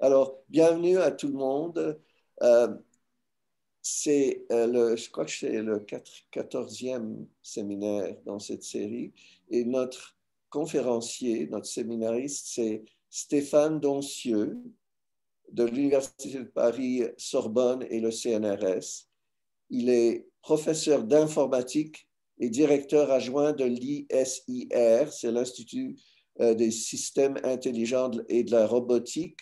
Alors, bienvenue à tout le monde. Euh, euh, je crois c'est le 14e séminaire dans cette série. Et notre conférencier, notre séminariste, c'est Stéphane Doncieux de l'Université de Paris, Sorbonne et le CNRS. Il est professeur d'informatique et directeur adjoint de l'ISIR, c'est l'Institut euh, des systèmes intelligents et de la robotique.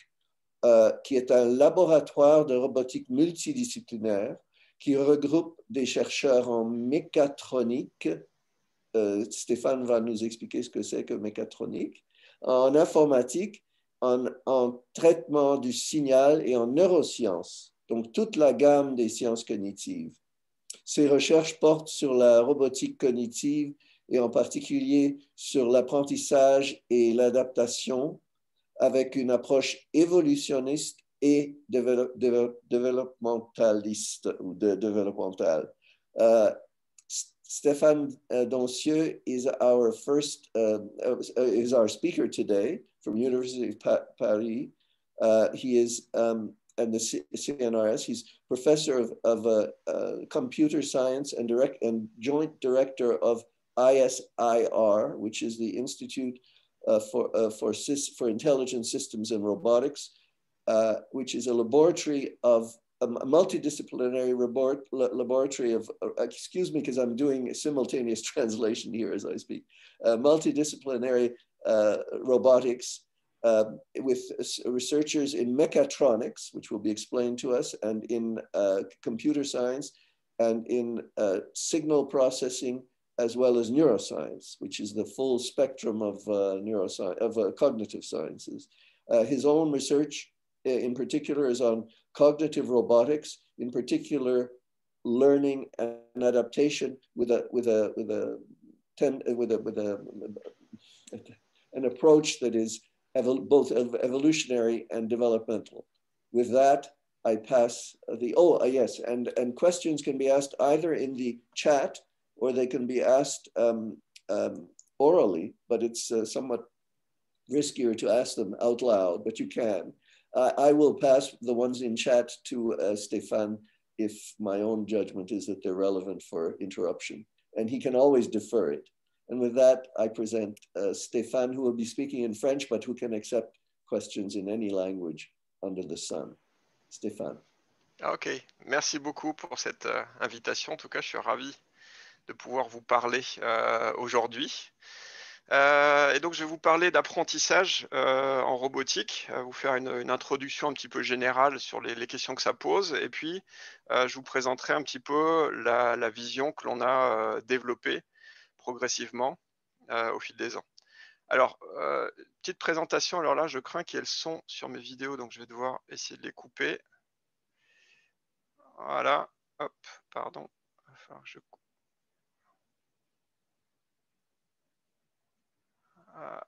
Euh, qui est un laboratoire de robotique multidisciplinaire qui regroupe des chercheurs en mécatronique. Euh, Stéphane va nous expliquer ce que c'est que mécatronique. En informatique, en, en, traitement du signal et en neurosciences, donc toute la gamme des sciences cognitives. Ces recherches portent sur la robotique cognitive et en particulier sur l'apprentissage et l'adaptation avec une approche évolutionniste et développe, développe, développementaliste ou de, développementale. Uh, Stéphane uh, Doncieux is our first euh, uh, is our speaker today from University of pa Paris. Uh, he is um, and the C CNRS. He's professor of, of uh, uh, computer science and direct and joint director of ISIR, which is the Institute uh, for, uh, for, for intelligent systems and robotics, uh, which is a laboratory of a multidisciplinary laboratory of, excuse me, because I'm doing simultaneous translation here as I speak, uh, multidisciplinary uh, robotics um, uh, with researchers in mechatronics, which will be explained to us, and in computer science, and in signal processing, as well as neuroscience, which is the full spectrum of uh, neuroscience of uh, cognitive sciences. Uh, his own research, uh, in particular, is on cognitive robotics, in particular, learning and adaptation with a with a with a ten, uh, with a with a an approach that is evol both evolutionary and developmental. With that, I pass the oh uh, yes, and and questions can be asked either in the chat or they can be asked um, um, orally, but it's uh, somewhat riskier to ask them out loud, but you can. Uh, I will pass the ones in chat to uh, Stefan if my own judgment is that they're relevant for interruption, and he can always defer it. And with that, I present uh, Stefan, who will be speaking in French, but who can accept questions in any language under the sun. Stéphane. Ok, merci beaucoup pour cette euh, invitation. En tout cas, je suis ravi de pouvoir vous parler euh, aujourd'hui. Euh, et donc, je vais vous parler d'apprentissage euh, en robotique, vous faire une, introduction un petit peu générale sur les, questions que ça pose, et puis je vous présenterai un petit peu la, vision que l'on a développée progressivement au fil des ans. Alors, petite présentation, alors là, je crains qu'elles sont sur mes vidéos, donc je vais devoir essayer de les couper. Voilà, hop, pardon, je Ah.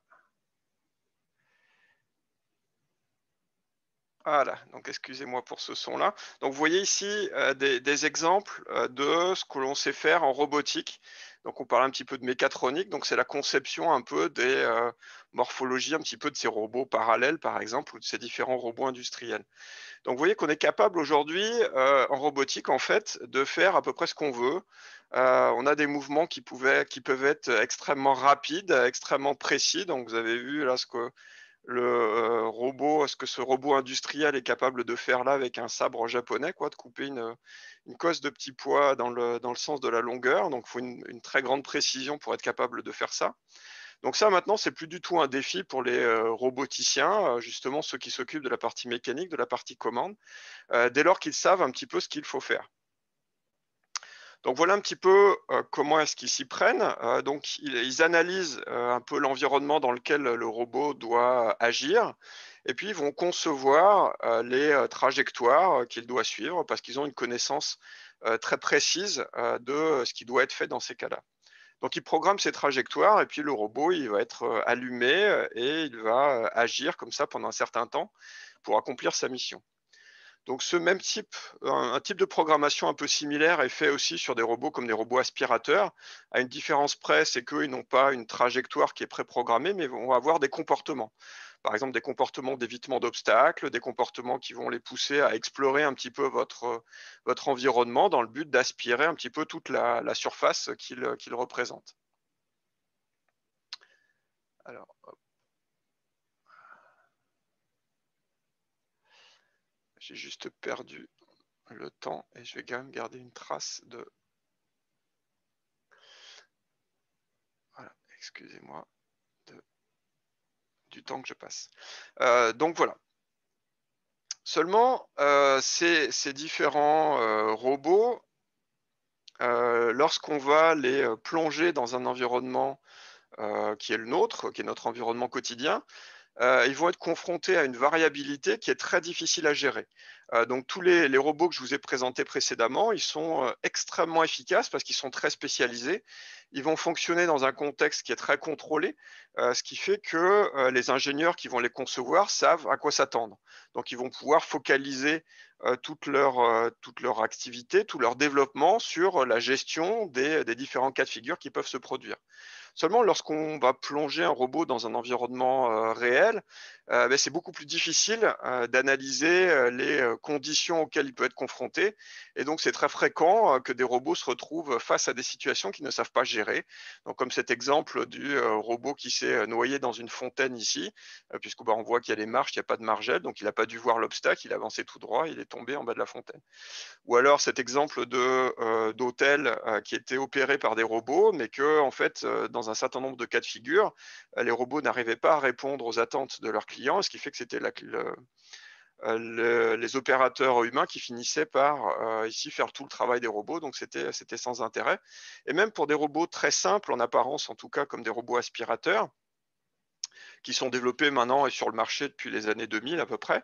Voilà, donc excusez-moi pour ce son-là. Donc vous voyez ici euh, des, exemples euh, de ce que l'on sait faire en robotique. Donc on parle un petit peu de mécatronique, donc c'est la conception un peu des euh, morphologies, un petit peu de ces robots parallèles par exemple, ou de ces différents robots industriels. Donc vous voyez qu'on est capable aujourd'hui euh, en robotique en fait de faire à peu près ce qu'on veut. Euh, on a des mouvements qui, pouvaient, qui peuvent être extrêmement rapides, extrêmement précis. Donc vous avez vu là ce que le euh, robot, ce que ce robot industriel est capable de faire là avec un sabre japonais, quoi, de couper une, cosse de petits poids dans le, sens de la longueur. Donc, il faut une, très grande précision pour être capable de faire ça. Donc ça, maintenant, c'est plus du tout un défi pour les euh, roboticiens, euh, justement ceux qui s'occupent de la partie mécanique, de la partie commande, dès lors qu'ils savent un petit peu ce qu'il faut faire. Donc voilà un petit peu euh, comment est-ce qu'ils s'y prennent. Euh, donc ils, analysent euh, un peu l'environnement dans lequel le robot doit agir, et puis ils vont concevoir les trajectoires qu'il doit suivre parce qu'ils ont une connaissance très précise de ce qui doit être fait dans ces cas-là. Donc ils programment ces trajectoires et puis le robot il va être allumé et il va agir comme ça pendant un certain temps pour accomplir sa mission. Donc ce même type, un, type de programmation un peu similaire est fait aussi sur des robots comme des robots aspirateurs. À une différence près, c'est qu'ils n'ont pas une trajectoire qui est préprogrammée, mais vont avoir des comportements. Par exemple, des comportements d'évitement d'obstacles, des comportements qui vont les pousser à explorer un petit peu votre, votre environnement dans le but d'aspirer un petit peu toute la, surface qu'ils représentent. Alors, J'ai juste perdu le temps et je vais quand même garder une trace de... Voilà, excusez-moi du temps que je passe. Euh, donc voilà. Seulement, euh, ces, différents euh, robots, lorsqu'on va les plonger dans un environnement qui est le nôtre, qui est notre environnement quotidien, euh, ils vont être confrontés à une variabilité qui est très difficile à gérer. Euh, donc tous les, robots que je vous ai présentés précédemment, ils sont euh, extrêmement efficaces parce qu'ils sont très spécialisés. Ils vont fonctionner dans un contexte qui est très contrôlé, ce qui fait que les ingénieurs qui vont les concevoir savent à quoi s'attendre. Donc ils vont pouvoir focaliser toute leur, activité, tout leur développement sur la gestion des, des différents cas de figure qui peuvent se produire. Seulement, lorsqu'on va plonger un robot dans un environnement euh, réel, euh, ben, c'est beaucoup plus difficile euh, d'analyser les conditions auxquelles il peut être confronté. Et donc, c'est très fréquent que des robots se retrouvent face à des situations qu'ils ne savent pas gérer. Donc, comme cet exemple du robot qui s'est noyé dans une fontaine ici, puisqu'on bah, voit qu'il y a des marches, il n'y a pas de margelle, donc il n'a pas dû voir l'obstacle, il avançait tout droit, il est tombé en bas de la fontaine. Ou alors cet exemple d'hôtel qui qui était opéré par des robots, mais que, en fait, dans un certain nombre de cas de figure, euh, les robots n'arrivaient pas à répondre aux attentes de leurs clients, ce qui fait que c'était euh, les opérateurs humains qui finissaient par euh, ici faire tout le travail des robots, donc c'était sans intérêt. Et même pour des robots très simples, en apparence en tout cas comme des robots aspirateurs, qui sont développés maintenant et sur le marché depuis les années 2000 à peu près,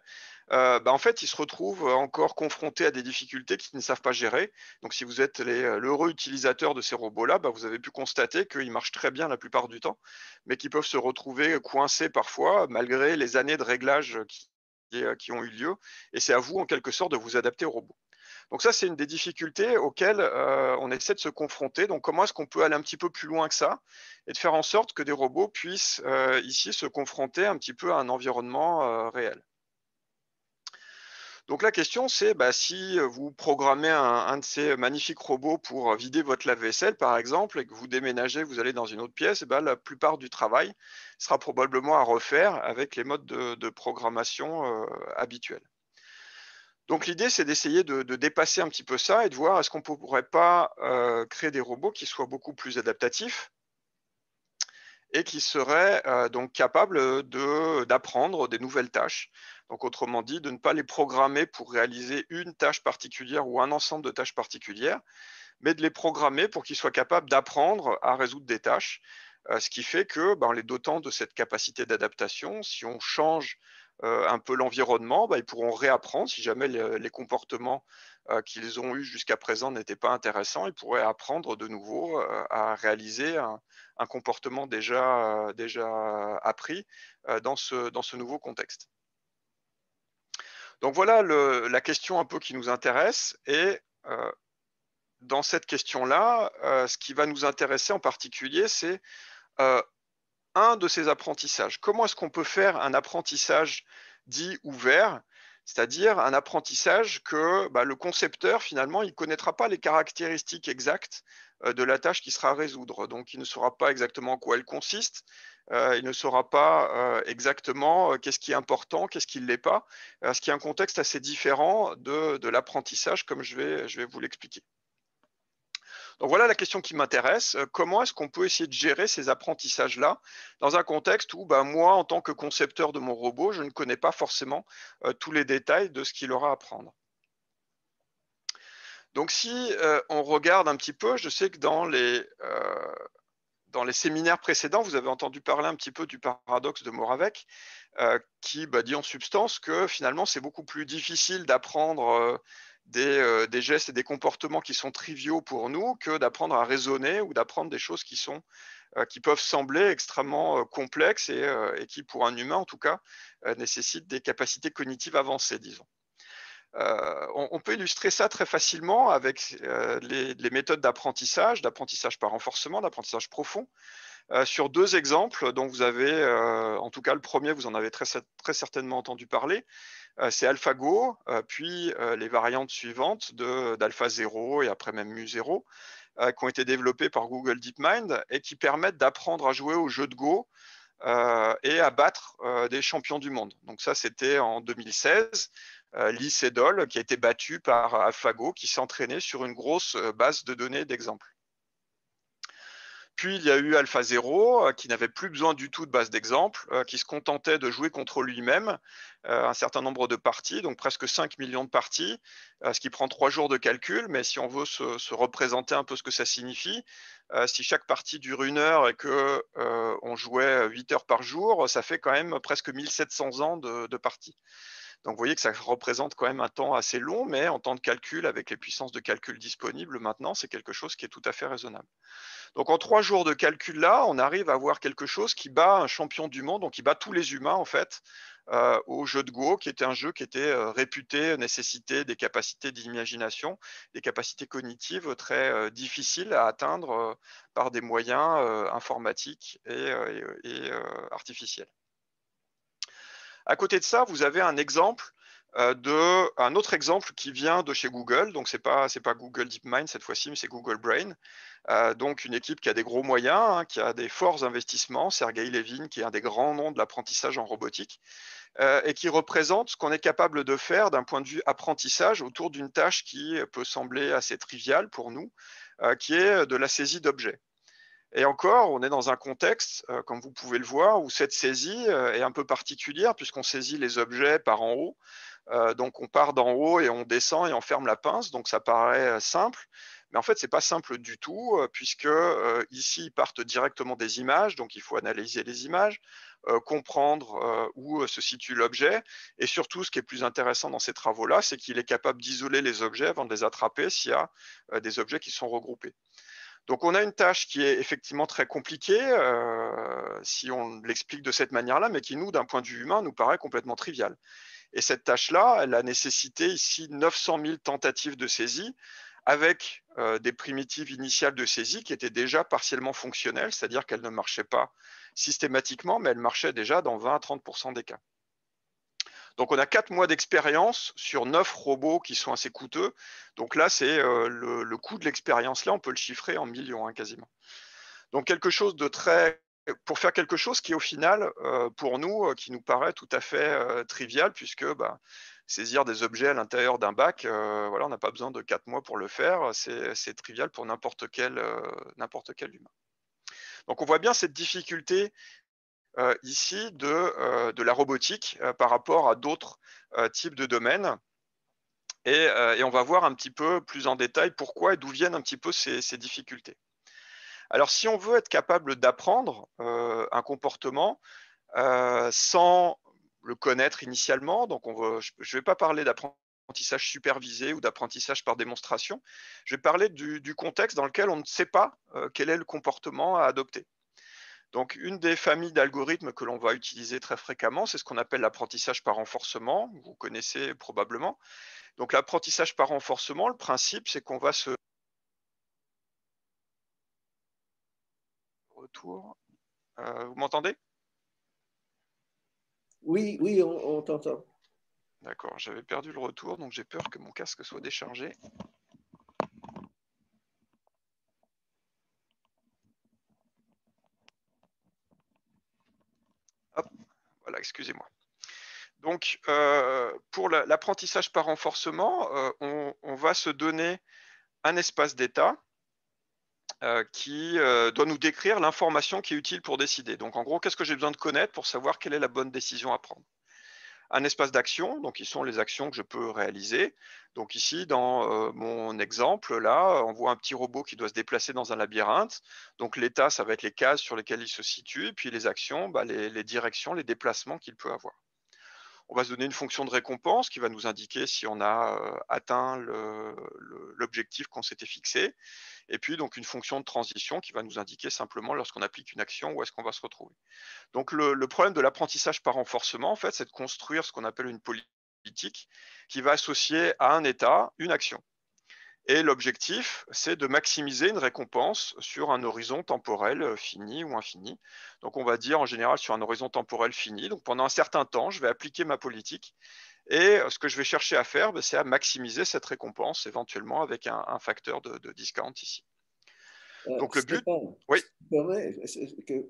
euh, bah, en fait, ils se retrouvent encore confrontés à des difficultés qu'ils ne savent pas gérer. Donc, si vous êtes euh, l'heureux utilisateur de ces robots-là, bah, vous avez pu constater qu'ils marchent très bien la plupart du temps, mais qu'ils peuvent se retrouver coincés parfois, malgré les années de réglages qui, qui ont eu lieu. Et c'est à vous, en quelque sorte, de vous adapter aux robots. Donc ça, c'est une des difficultés auxquelles euh, on essaie de se confronter. Donc comment est-ce qu'on peut aller un petit peu plus loin que ça et de faire en sorte que des robots puissent euh, ici se confronter un petit peu à un environnement euh, réel donc la question, c'est bah, si vous programmez un, de ces magnifiques robots pour vider votre lave-vaisselle, par exemple, et que vous déménagez, vous allez dans une autre pièce, eh ben, la plupart du travail sera probablement à refaire avec les modes de programmation habituels. Donc l'idée, c'est d'essayer de, dépasser un petit peu ça et de voir est-ce qu'on ne pourrait pas euh, créer des robots qui soient beaucoup plus adaptatifs et qui seraient euh, donc capables d'apprendre des nouvelles tâches. Donc autrement dit, de ne pas les programmer pour réaliser une tâche particulière ou un ensemble de tâches particulières, mais de les programmer pour qu'ils soient capables d'apprendre à résoudre des tâches, euh, ce qui fait que, ben, les dotant de cette capacité d'adaptation, si on change euh, un peu l'environnement, bah, ils pourront réapprendre si jamais les, comportements euh, qu'ils ont eus jusqu'à présent n'étaient pas intéressants, ils pourraient apprendre de nouveau euh, à réaliser un, comportement déjà, déjà appris dans ce, nouveau contexte. Donc voilà la question un peu qui nous intéresse et dans cette question-là, ce qui va nous intéresser en particulier, c'est un de ces apprentissages. Comment est-ce qu'on peut faire un apprentissage dit ouvert c'est-à-dire un apprentissage que bah, le concepteur, finalement, il ne connaîtra pas les caractéristiques exactes euh, de la tâche qui sera à résoudre. Donc, il ne saura pas exactement en quoi elle consiste, euh, il ne saura pas euh, exactement qu'est-ce qui est important, qu'est-ce qui ne l'est pas, ce qui est un contexte assez différent de, l'apprentissage, comme je vais vous l'expliquer. Donc voilà la question qui m'intéresse. Euh, comment est-ce qu'on peut essayer de gérer ces apprentissages-là dans un contexte où bah, moi, en tant que concepteur de mon robot, je ne connais pas forcément euh, tous les détails de ce qu'il aura à apprendre donc si euh, on regarde un petit peu, je sais que dans les, séminaires précédents, vous avez entendu parler un petit peu du paradoxe de Moravec, qui bah, dit en substance que finalement c'est beaucoup plus difficile d'apprendre euh, des, gestes et des comportements qui sont triviaux pour nous que d'apprendre à raisonner ou d'apprendre des choses qui, euh, peuvent sembler extrêmement euh, complexes et, qui, pour un humain en tout cas, nécessitent des capacités cognitives avancées, disons. on, peut illustrer ça très facilement avec les, méthodes d'apprentissage, d'apprentissage par renforcement, d'apprentissage profond, sur deux exemples dont vous avez, en tout cas le premier, vous en avez très certainement entendu parler, euh, c'est AlphaGo, euh, puis euh, les variantes suivantes d'AlphaZero et après même MuZero qui ont été développées par Google DeepMind et qui permettent d'apprendre à jouer au jeu de Go et à battre des champions du monde. Donc ça, c'était en 2016. Lee Sedol, qui a été battu par AlphaGo, qui s'entraînait sur une grosse base de données d'exemples. Puis il y a eu Alpha AlphaZero, euh, qui n'avait plus besoin du tout de base d'exemple, euh, qui se contentait de jouer contre lui-même euh, un certain nombre de parties, donc presque 5 millions de parties, ce qui prend 3 jours de calcul, mais si on veut se, représenter un peu ce que ça signifie, si chaque partie dure une heure et qu'on jouait 8 heures par jour, ça fait quand même presque 1700 ans de parties. Donc vous voyez que ça représente quand même un temps assez long, mais en temps de calcul, avec les puissances de calcul disponibles maintenant, c'est quelque chose qui est tout à fait raisonnable. Donc en trois jours de calcul là, on arrive à voir quelque chose qui bat un champion du monde, donc qui bat tous les humains en fait, euh, au jeu de Go, qui était un jeu qui était euh, réputé nécessiter des capacités d'imagination, des capacités cognitives très euh, difficiles à atteindre par des moyens informatiques et artificiels. À côté de ça, vous avez un exemple euh, de un autre exemple qui vient de chez Google. Donc, ce n'est pas, Google DeepMind cette fois-ci, mais c'est Google Brain. Euh, donc, une équipe qui a des gros moyens, hein, qui a des forts investissements. Sergei Levin, qui est un des grands noms de l'apprentissage en robotique, euh, et qui représente ce qu'on est capable de faire d'un point de vue apprentissage autour d'une tâche qui peut sembler assez triviale pour nous, qui est de la saisie d'objets. Et encore, on est dans un contexte, euh, comme vous pouvez le voir, où cette saisie euh, est un peu particulière, puisqu'on saisit les objets par en haut. Euh, donc on part d'en haut et on descend et on ferme la pince, donc ça paraît simple. Mais en fait, ce n'est pas simple du tout, puisque ici, ils partent directement des images, donc il faut analyser les images, comprendre où se situe l'objet, et surtout, ce qui est plus intéressant dans ces travaux-là, c'est qu'il est capable d'isoler les objets avant de les attraper s'il y a des objets qui sont regroupés. Donc on a une tâche qui est effectivement très compliquée, euh, si on l'explique de cette manière-là, mais qui nous, d'un point de vue humain, nous paraît complètement triviale. Et cette tâche-là, elle a nécessité ici 900 000 tentatives de saisie, avec euh, des primitives initiales de saisie qui étaient déjà partiellement fonctionnelles, c'est-à-dire qu'elles ne marchaient pas systématiquement, mais elles marchaient déjà dans 20 à 30 des cas. Donc on a quatre mois d'expérience sur neuf robots qui sont assez coûteux. Donc là, c'est euh, le, coût de l'expérience. Là, on peut le chiffrer en millions hein, quasiment. Donc quelque chose de très pour faire quelque chose qui au final, euh, pour nous, euh, qui nous paraît tout à fait trivial, puisque bah, saisir des objets à l'intérieur d'un bac, voilà, on n'a pas besoin de quatre mois pour le faire. C'est trivial pour n'importe quel, n'importe quel humain. Donc on voit bien cette difficulté euh, ici euh, de, la robotique euh, par rapport à d'autres types de domaines. Et, on va voir un petit peu plus en détail pourquoi et d'où viennent un petit peu ces, difficultés. Alors, si on veut être capable d'apprendre un comportement sans le connaître initialement, donc je ne vais pas parler d'apprentissage supervisé ou d'apprentissage par démonstration, je vais parler du, contexte dans lequel on ne sait pas quel est le comportement à adopter. Donc, une des familles d'algorithmes que l'on va utiliser très fréquemment, c'est ce qu'on appelle l'apprentissage par renforcement. Vous connaissez probablement. Donc, l'apprentissage par renforcement, le principe, c'est qu'on va se retour. Euh, vous m'entendez Oui, oui, on, on t'entend. D'accord, j'avais perdu le retour, donc j'ai peur que mon casque soit déchargé. excusez-moi. Donc, euh, pour l'apprentissage par renforcement, euh, on, va se donner un espace d'état euh, qui doit nous décrire l'information qui est utile pour décider. Donc, en gros, qu'est-ce que j'ai besoin de connaître pour savoir quelle est la bonne décision à prendre un espace d'action, donc qui sont les actions que je peux réaliser. Donc ici, dans euh, mon exemple, là, on voit un petit robot qui doit se déplacer dans un labyrinthe. Donc l'état, ça va être les cases sur lesquelles il se situe, puis les actions, bah, les directions, les déplacements qu'il peut avoir. On va se donner une fonction de récompense qui va nous indiquer si on a euh, atteint l'objectif qu'on s'était fixé. Et puis donc une fonction de transition qui va nous indiquer simplement lorsqu'on applique une action où est-ce qu'on va se retrouver. Donc le, le problème de l'apprentissage par renforcement, en fait, c'est de construire ce qu'on appelle une politique qui va associer à un état une action. Et l'objectif, c'est de maximiser une récompense sur un horizon temporel euh, fini ou infini. Donc on va dire en général sur un horizon temporel fini. Donc pendant un certain temps, je vais appliquer ma politique. Et euh, ce que je vais chercher à faire, ben, c'est à maximiser cette récompense éventuellement avec un, facteur de, discount ici. Euh, Donc le but, oui.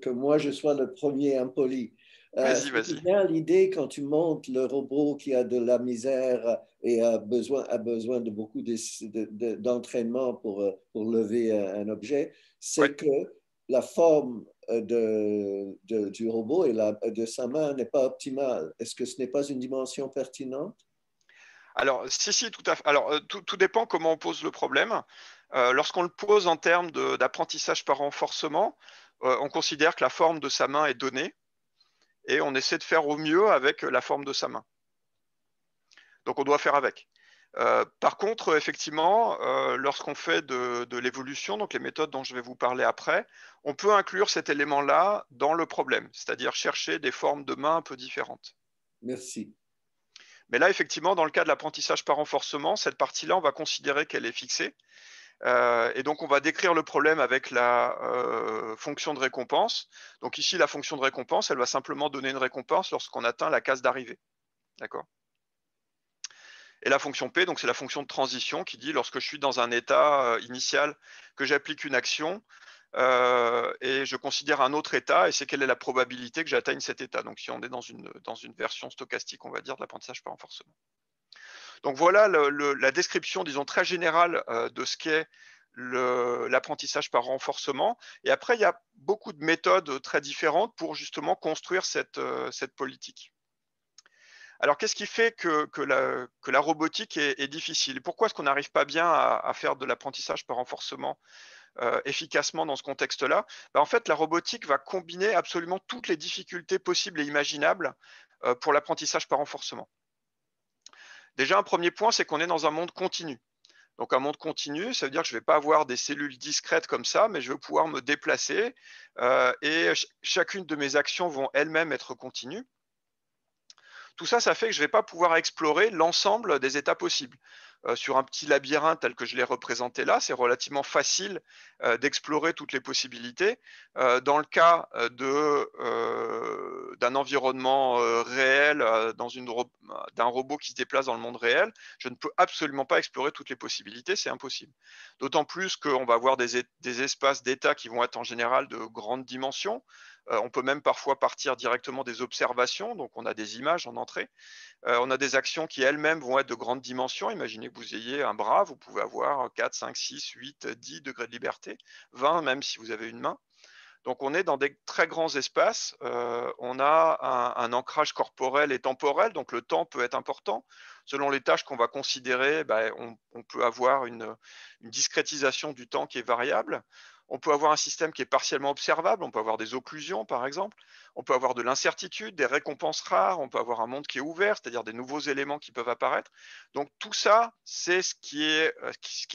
que moi je sois le premier impoli. Euh, l'idée quand tu montes le robot qui a de la misère et a besoin, a besoin de beaucoup d'entraînement pour, euh, pour lever un, objet, c'est que la forme euh, de, de, du robot et la, de sa main n'est pas optimale. Est-ce que ce n'est pas une dimension pertinente Alors, si, si, tout à fait. Alors, tout, tout dépend comment on pose le problème. Lorsqu'on le pose en termes d'apprentissage par renforcement, on considère que la forme de sa main est donnée et on essaie de faire au mieux avec la forme de sa main. Donc on doit faire avec. Euh, par contre, effectivement, euh, lorsqu'on fait de, de l'évolution, donc les méthodes dont je vais vous parler après, on peut inclure cet élément-là dans le problème, c'est-à-dire chercher des formes de mains un peu différentes. Merci. Mais là, effectivement, dans le cas de l'apprentissage par renforcement, cette partie-là, on va considérer qu'elle est fixée. Euh, et donc, on va décrire le problème avec la euh, fonction de récompense. Donc ici, la fonction de récompense, elle va simplement donner une récompense lorsqu'on atteint la case d'arrivée. D'accord et la fonction P, donc c'est la fonction de transition qui dit lorsque je suis dans un état euh, initial que j'applique une action, et je considère un autre état et c'est quelle est la probabilité que j'atteigne cet état. Donc si on est dans une, dans une version stochastique, on va dire, de l'apprentissage par renforcement. Donc voilà la description, disons, très générale euh, de ce qu'est l'apprentissage par renforcement. Et après, il y a beaucoup de méthodes très différentes pour justement construire cette, euh, politique. Alors, qu'est-ce qui fait que, la, robotique est, difficile Pourquoi est-ce qu'on n'arrive pas bien à, faire de l'apprentissage par renforcement euh, efficacement dans ce contexte-là ben, En fait, la robotique va combiner absolument toutes les difficultés possibles et imaginables pour l'apprentissage par renforcement. Déjà, un premier point, c'est qu'on est dans un monde continu. Donc un monde continu, ça veut dire que je ne vais pas avoir des cellules discrètes comme ça, mais je vais pouvoir me déplacer euh, et chacune de mes actions vont elles-mêmes être continues. Tout ça, ça fait que je ne vais pas pouvoir explorer l'ensemble des états possibles. Euh, sur un petit labyrinthe tel que je l'ai représenté là, c'est relativement facile euh, d'explorer toutes les possibilités. Euh, dans le cas d'un environnement réel, d'un robot qui se déplace dans le monde réel, je ne peux absolument pas explorer toutes les possibilités, c'est impossible. D'autant plus qu'on va avoir des, espaces d'état qui vont être en général de grandes dimensions, euh, on peut même parfois partir directement des observations, donc on a des images en entrée. Euh, on a des actions qui elles-mêmes vont être de grandes dimensions. Imaginez que vous ayez un bras, vous pouvez avoir 4, 5, 6, 8, 10 degrés de liberté, 20 même si vous avez une main. Donc on est dans des très grands espaces, euh, on a un, ancrage corporel et temporel, donc le temps peut être important. Selon les tâches qu'on va considérer, ben, on, peut avoir une, discrétisation du temps qui est variable. On peut avoir un système qui est partiellement observable, on peut avoir des occlusions par exemple, on peut avoir de l'incertitude, des récompenses rares, on peut avoir un monde qui est ouvert, c'est-à-dire des nouveaux éléments qui peuvent apparaître. Donc tout ça, c'est ce, qui est, euh,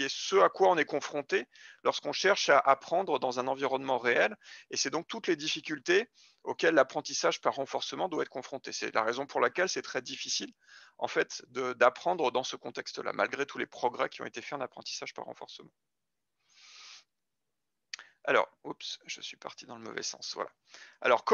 ce à quoi on est confronté lorsqu'on cherche à apprendre dans un environnement réel. Et c'est donc toutes les difficultés auxquelles l'apprentissage par renforcement doit être confronté. C'est la raison pour laquelle c'est très difficile en fait d'apprendre dans ce contexte-là, malgré tous les progrès qui ont été faits en apprentissage par renforcement. Alors, oups, je suis parti dans le mauvais sens. Voilà. Alors,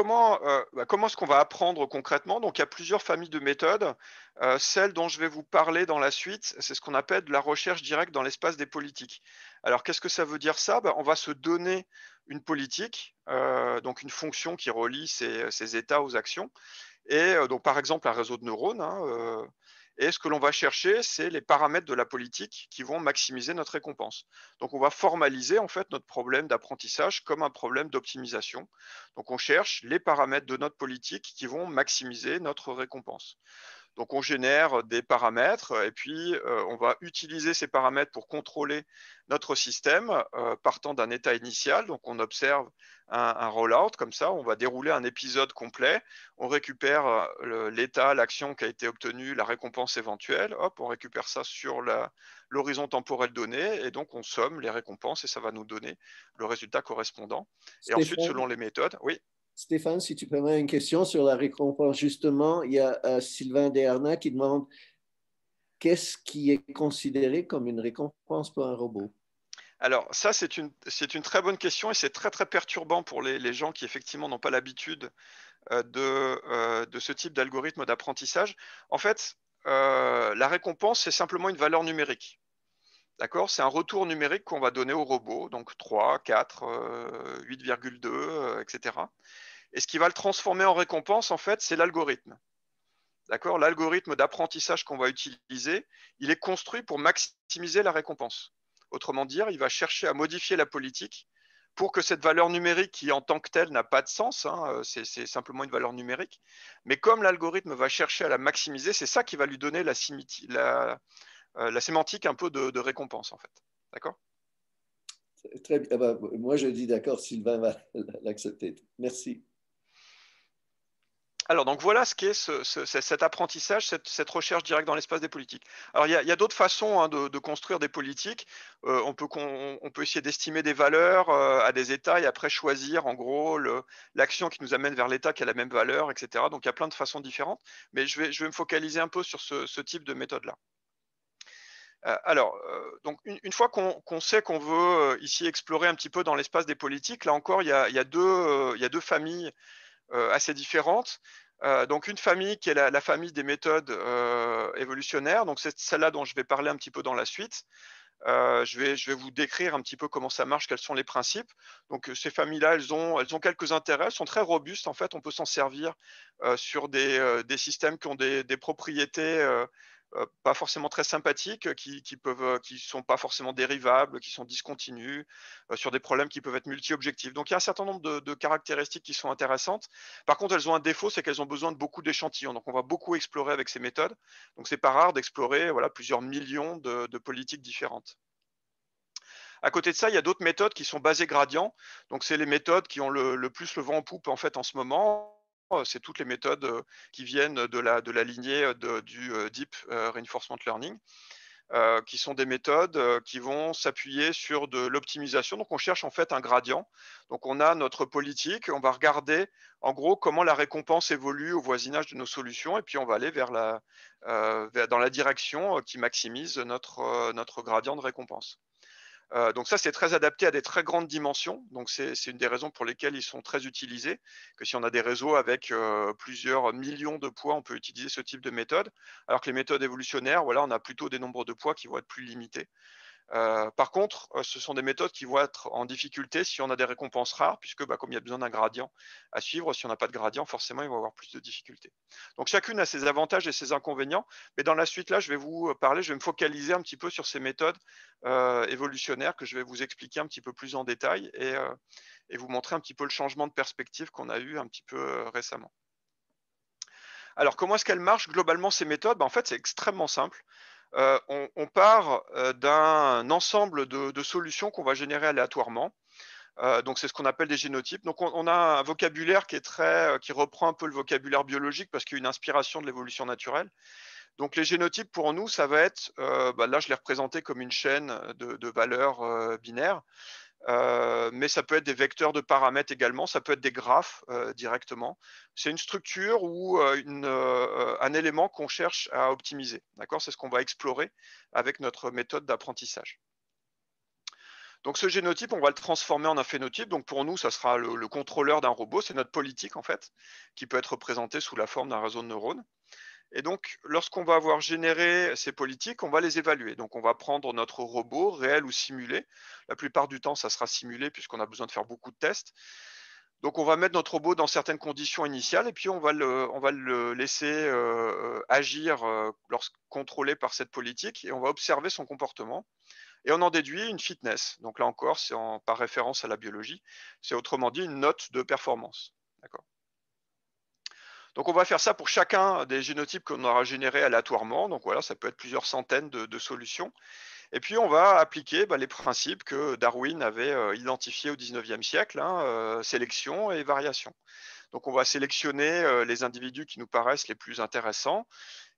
euh, bah, comment, est-ce qu'on va apprendre concrètement Donc, il y a plusieurs familles de méthodes. Euh, celle dont je vais vous parler dans la suite, c'est ce qu'on appelle la recherche directe dans l'espace des politiques. Alors, qu'est-ce que ça veut dire ça bah, On va se donner une politique, euh, donc une fonction qui relie ces, états aux actions. Et donc, par exemple, un réseau de neurones. Hein, et ce que l'on va chercher, c'est les paramètres de la politique qui vont maximiser notre récompense. Donc on va formaliser en fait notre problème d'apprentissage comme un problème d'optimisation. Donc on cherche les paramètres de notre politique qui vont maximiser notre récompense. Donc on génère euh, des paramètres euh, et puis euh, on va utiliser ces paramètres pour contrôler notre système partant d'un état initial. Donc on observe un, un, rollout comme ça, on va dérouler un épisode complet, on récupère l'état, l'action qui a été obtenue, la récompense éventuelle, hop, on récupère ça sur l'horizon temporel donné et donc on somme les récompenses et ça va nous donner le résultat correspondant. Et ensuite, selon les méthodes, oui. Stéphane, si tu permets une question sur la récompense, justement, il y a euh, Sylvain Desarna qui demande qu'est-ce qui est considéré comme une récompense pour un robot alors ça, c'est une, très bonne question et c'est très très perturbant pour les, gens qui effectivement n'ont pas l'habitude euh, euh, de, ce type d'algorithme d'apprentissage. En fait, la récompense, c'est simplement une valeur numérique. C'est un retour numérique qu'on va donner au robot, donc 3, 4, 8,2, etc. Et ce qui va le transformer en récompense, en fait, c'est l'algorithme. D'accord L'algorithme d'apprentissage qu'on va utiliser, il est construit pour maximiser la récompense. Autrement dit, il va chercher à modifier la politique pour que cette valeur numérique, qui en tant que telle n'a pas de sens, hein, euh, c'est simplement une valeur numérique, mais comme l'algorithme va chercher à la maximiser, c'est ça qui va lui donner la, la, euh, la sémantique un peu de, récompense, en fait. D'accord Très bien. Ah bah, moi, je dis d'accord, Sylvain va l'accepter. Merci. Alors, donc voilà ce qu'est cet apprentissage, cette, recherche directe dans l'espace des politiques. Alors, il y a, d'autres façons hein, de, construire des politiques. Euh, on, peut essayer d'estimer des valeurs euh, à des États et après choisir, en gros, l'action qui nous amène vers l'État qui a la même valeur, etc. Donc, il y a plein de façons différentes. Mais je vais, me focaliser un peu sur ce type de méthode-là. Euh, alors, euh, donc une, fois qu'on sait qu'on veut euh, ici explorer un petit peu dans l'espace des politiques, là encore, il y a, deux, familles assez différentes. donc une famille qui est la, famille des méthodes évolutionnaires, donc c'est celle-là dont je vais parler un petit peu dans la suite. je, vais, vous décrire un petit peu comment ça marche, quels sont les principes. Donc, ces familles-là, elles ont, quelques intérêts, elles sont très robustes. En fait, on peut s'en servir sur des, systèmes qui ont des propriétés euh, pas forcément très sympathiques, euh, qui, ne euh, sont pas forcément dérivables, qui sont discontinues, sur des problèmes qui peuvent être multi-objectifs. Donc il y a un certain nombre de, caractéristiques qui sont intéressantes. Par contre, elles ont un défaut, c'est qu'elles ont besoin de beaucoup d'échantillons. Donc on va beaucoup explorer avec ces méthodes. Donc c'est pas rare d'explorer voilà, plusieurs millions de, politiques différentes. À côté de ça, il y a d'autres méthodes qui sont basées gradient. Donc, c'est les méthodes qui ont le, plus le vent en poupe en fait en ce moment. Oh, c'est toutes les méthodes euh, qui viennent de la, lignée euh, du euh, Deep Reinforcement Learning. qui sont des méthodes qui vont s'appuyer sur de l'optimisation. Donc, on cherche en fait un gradient. Donc, on a notre politique, on va regarder en gros comment la récompense évolue au voisinage de nos solutions, et puis on va aller dans la direction qui maximise notre, notre gradient de récompense. Euh, donc ça, c'est très adapté à des très grandes dimensions. Donc c'est une des raisons pour lesquelles ils sont très utilisés, que si on a des réseaux avec euh, plusieurs millions de poids, on peut utiliser ce type de méthode, alors que les méthodes évolutionnaires, voilà, on a plutôt des nombres de poids qui vont être plus limités. Euh, par contre, euh, ce sont des méthodes qui vont être en difficulté si on a des récompenses rares, puisque bah, comme il y a besoin d'un gradient à suivre, si on n'a pas de gradient, forcément, il va avoir plus de difficultés. Donc chacune a ses avantages et ses inconvénients, mais dans la suite, là, je vais vous euh, parler, je vais me focaliser un petit peu sur ces méthodes évolutionnaires que je vais vous expliquer un petit peu plus en détail et, vous montrer un petit peu le changement de perspective qu'on a eu un petit peu récemment. Alors, comment est-ce qu'elles marchent globalement ces méthodes bah, En fait, c'est extrêmement simple. Euh, on, part euh, d'un ensemble de, solutions qu'on va générer aléatoirement. Euh, donc c'est ce qu'on appelle des génotypes. on, a un vocabulaire qui reprend un peu le vocabulaire biologique parce qu'il y a une inspiration de l'évolution naturelle. Donc les génotypes pour nous, ça va être, bah, là je l'ai représenté comme une chaîne de valeurs binaires. Euh, mais ça peut être des vecteurs de paramètres également, ça peut être des graphes euh, directement. C'est une structure ou euh, un élément qu'on cherche à optimiser. C'est ce qu'on va explorer avec notre méthode d'apprentissage. Donc ce génotype, on va le transformer en un phénotype. Donc pour nous, ça sera le, contrôleur d'un robot, c'est notre politique en fait, qui peut être représentée sous la forme d'un réseau de neurones. Et donc, lorsqu'on va avoir généré ces politiques, on va les évaluer. Donc, on va prendre notre robot, réel ou simulé. La plupart du temps, ça sera simulé puisqu'on a besoin de faire beaucoup de tests. Donc, on va mettre notre robot dans certaines conditions initiales et puis on va le, laisser euh, agir euh, contrôlé par cette politique et on va observer son comportement. Et on en déduit une fitness. Donc là encore, c'est par référence à la biologie. C'est autrement dit une note de performance. D'accord donc on va faire ça pour chacun des génotypes qu'on aura générés aléatoirement. Donc voilà, ça peut être plusieurs centaines de, solutions. Et puis on va appliquer bah, les principes que Darwin avait euh, identifiés au 19e siècle, hein, euh, sélection et variation. Donc on va sélectionner euh, les individus qui nous paraissent les plus intéressants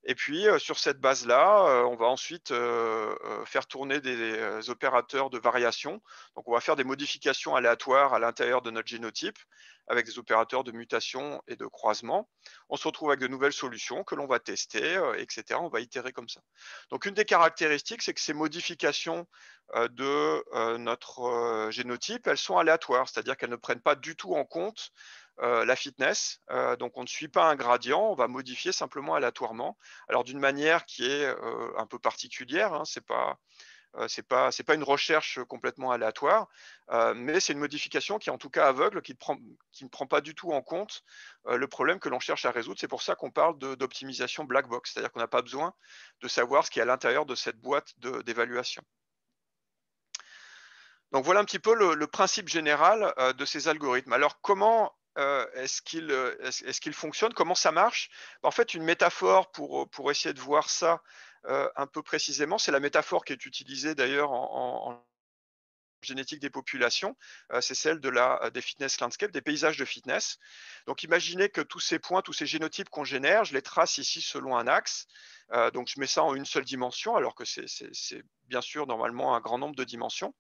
et puis, euh, sur cette base-là, euh, on va ensuite euh, faire tourner des opérateurs de variation. Donc, on va faire des modifications aléatoires à l'intérieur de notre génotype avec des opérateurs de mutation et de croisement. On se retrouve avec de nouvelles solutions que l'on va tester, etc. On va itérer comme ça. Donc, une des caractéristiques, c'est que ces modifications de notre génotype, elles sont aléatoires, c'est-à-dire qu'elles ne prennent pas du tout en compte euh, la fitness. Euh, donc on ne suit pas un gradient, on va modifier simplement aléatoirement. Alors d'une manière qui est euh, un peu particulière, hein, c'est pas une recherche complètement aléatoire, mais c'est une modification qui est en tout cas aveugle, qui, ne prend pas du tout en compte le problème que l'on cherche à résoudre. C'est pour ça qu'on parle d'optimisation black box, c'est-à-dire qu'on n'a pas besoin de savoir ce qui est à l'intérieur de cette boîte d'évaluation. Donc voilà un petit peu le, principe général de ces algorithmes. Alors comment euh, euh, est-ce qu'il fonctionne Comment ça marche bah, En fait, une métaphore pour, euh, essayer de voir ça un peu précisément, c'est la métaphore qui est utilisée d'ailleurs en, génétique des populations, euh, c'est celle de la, euh, des fitness landscapes, des paysages de fitness. Donc imaginez que tous ces points, tous ces génotypes qu'on génère, je les trace ici selon un axe. Euh, donc je mets ça en une seule dimension, alors que c'est bien sûr normalement un grand nombre de dimensions.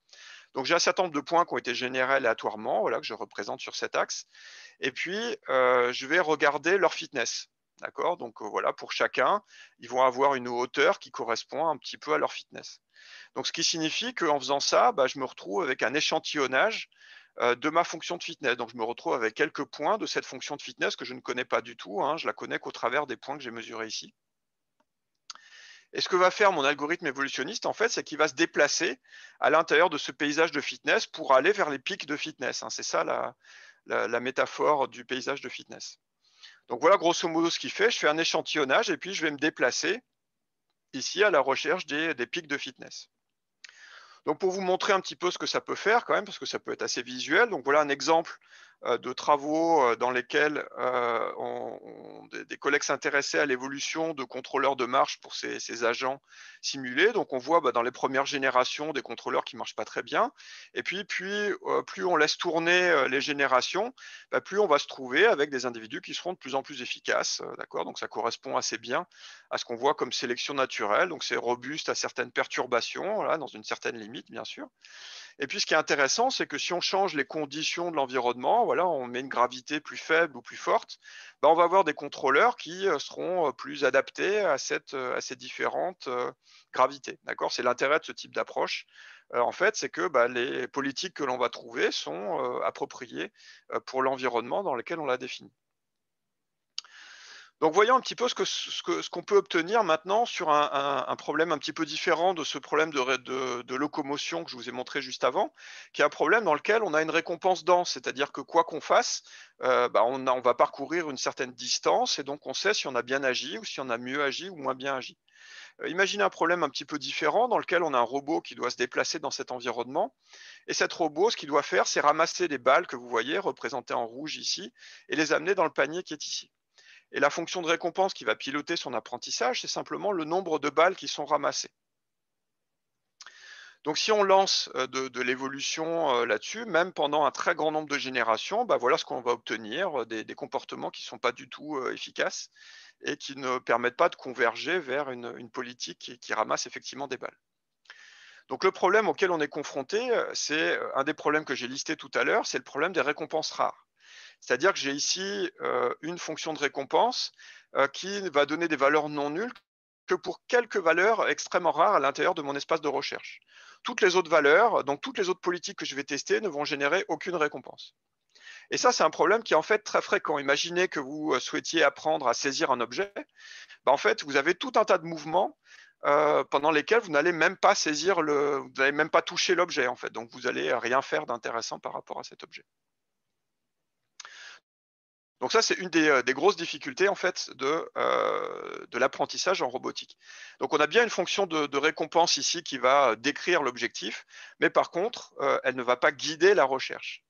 Donc j'ai un certain nombre de points qui ont été générés aléatoirement, voilà, que je représente sur cet axe. Et puis je vais regarder leur fitness. D'accord Donc voilà, pour chacun, ils vont avoir une hauteur qui correspond un petit peu à leur fitness. Donc, ce qui signifie qu'en faisant ça, bah, je me retrouve avec un échantillonnage euh, de ma fonction de fitness. Donc, je me retrouve avec quelques points de cette fonction de fitness que je ne connais pas du tout. Je hein. Je la connais qu'au travers des points que j'ai mesurés ici. Et ce que va faire mon algorithme évolutionniste, en fait, c'est qu'il va se déplacer à l'intérieur de ce paysage de fitness pour aller vers les pics de fitness. Hein. C'est ça la, la, métaphore du paysage de fitness. Donc voilà grosso modo ce qu'il fait. Je fais un échantillonnage et puis je vais me déplacer ici à la recherche des, pics de fitness. Donc pour vous montrer un petit peu ce que ça peut faire quand même, parce que ça peut être assez visuel. Donc voilà un exemple euh, de travaux euh, dans lesquels euh, des, collègues s'intéressaient à l'évolution de contrôleurs de marche pour ces, agents simulés. Donc on voit bah, dans les premières générations des contrôleurs qui ne marchent pas très bien. Et puis, plus on laisse tourner les générations, bah, plus on va se trouver avec des individus qui seront de plus en plus efficaces. Donc ça correspond assez bien à ce qu'on voit comme sélection naturelle. Donc c'est robuste à certaines perturbations, dans une certaine limite bien sûr. Et puis ce qui est intéressant, c'est que si on change les conditions de l'environnement, on met une gravité plus faible ou plus forte, bah, on va avoir des contrôleurs qui euh, seront euh, plus adaptés à, euh, à ces différentes gravités. D'accord C'est l'intérêt de ce type d'approche. en fait, c'est que bah, les politiques que l'on va trouver sont appropriées pour l'environnement dans lequel on la définit. Donc voyons un petit peu ce qu'on ce qu'on peut obtenir maintenant sur un, problème un petit peu différent de ce problème de, locomotion que je vous ai montré juste avant, qui est un problème dans lequel on a une récompense dense, c'est-à-dire que quoi qu'on fasse, euh, bah, on, va parcourir une certaine distance et donc on sait si on a bien agi ou si on a mieux agi ou moins bien agi. Euh, imaginez un problème un petit peu différent dans lequel on a un robot qui doit se déplacer dans cet environnement. Et cet robot, ce qu'il doit faire, c'est ramasser les balles que vous voyez représentées en rouge ici et les amener dans le panier qui est ici. Et la fonction de récompense qui va piloter son apprentissage, c'est simplement le nombre de balles qui sont ramassées. Donc si on lance euh, de, l'évolution euh, là-dessus, même pendant un très grand nombre de générations, bah, voilà ce qu'on va obtenir, euh, des, comportements qui ne sont pas du tout efficaces et qui ne permettent pas de converger vers une, politique qui, qui, ramasse effectivement des balles. Donc le problème auquel on est confronté, c'est un des problèmes que j'ai listé tout à l'heure, c'est le problème des récompenses rares. C'est-à-dire que j'ai ici euh, une fonction de récompense qui euh, qui va donner des valeurs non nulles que pour quelques valeurs extrêmement rares à l'intérieur de mon espace de recherche. Toutes les autres valeurs, donc toutes les autres politiques que je vais tester, ne vont générer aucune récompense. Et ça, c'est un problème qui est en fait très fréquent. Imaginez que vous euh, souhaitiez apprendre à saisir un objet. Ben, en fait, vous avez tout un tas de mouvements pendant lesquels vous n'allez même pas saisir le, vous n'allez même pas toucher l'objet en fait. Donc vous n'allez rien faire d'intéressant par rapport à cet objet. Donc ça, c'est une des, euh, grosses difficultés fait euh, de, l'apprentissage en robotique. Donc on a bien une fonction de, récompense ici qui va euh, décrire l'objectif, mais par contre, elle ne va pas guider la recherche.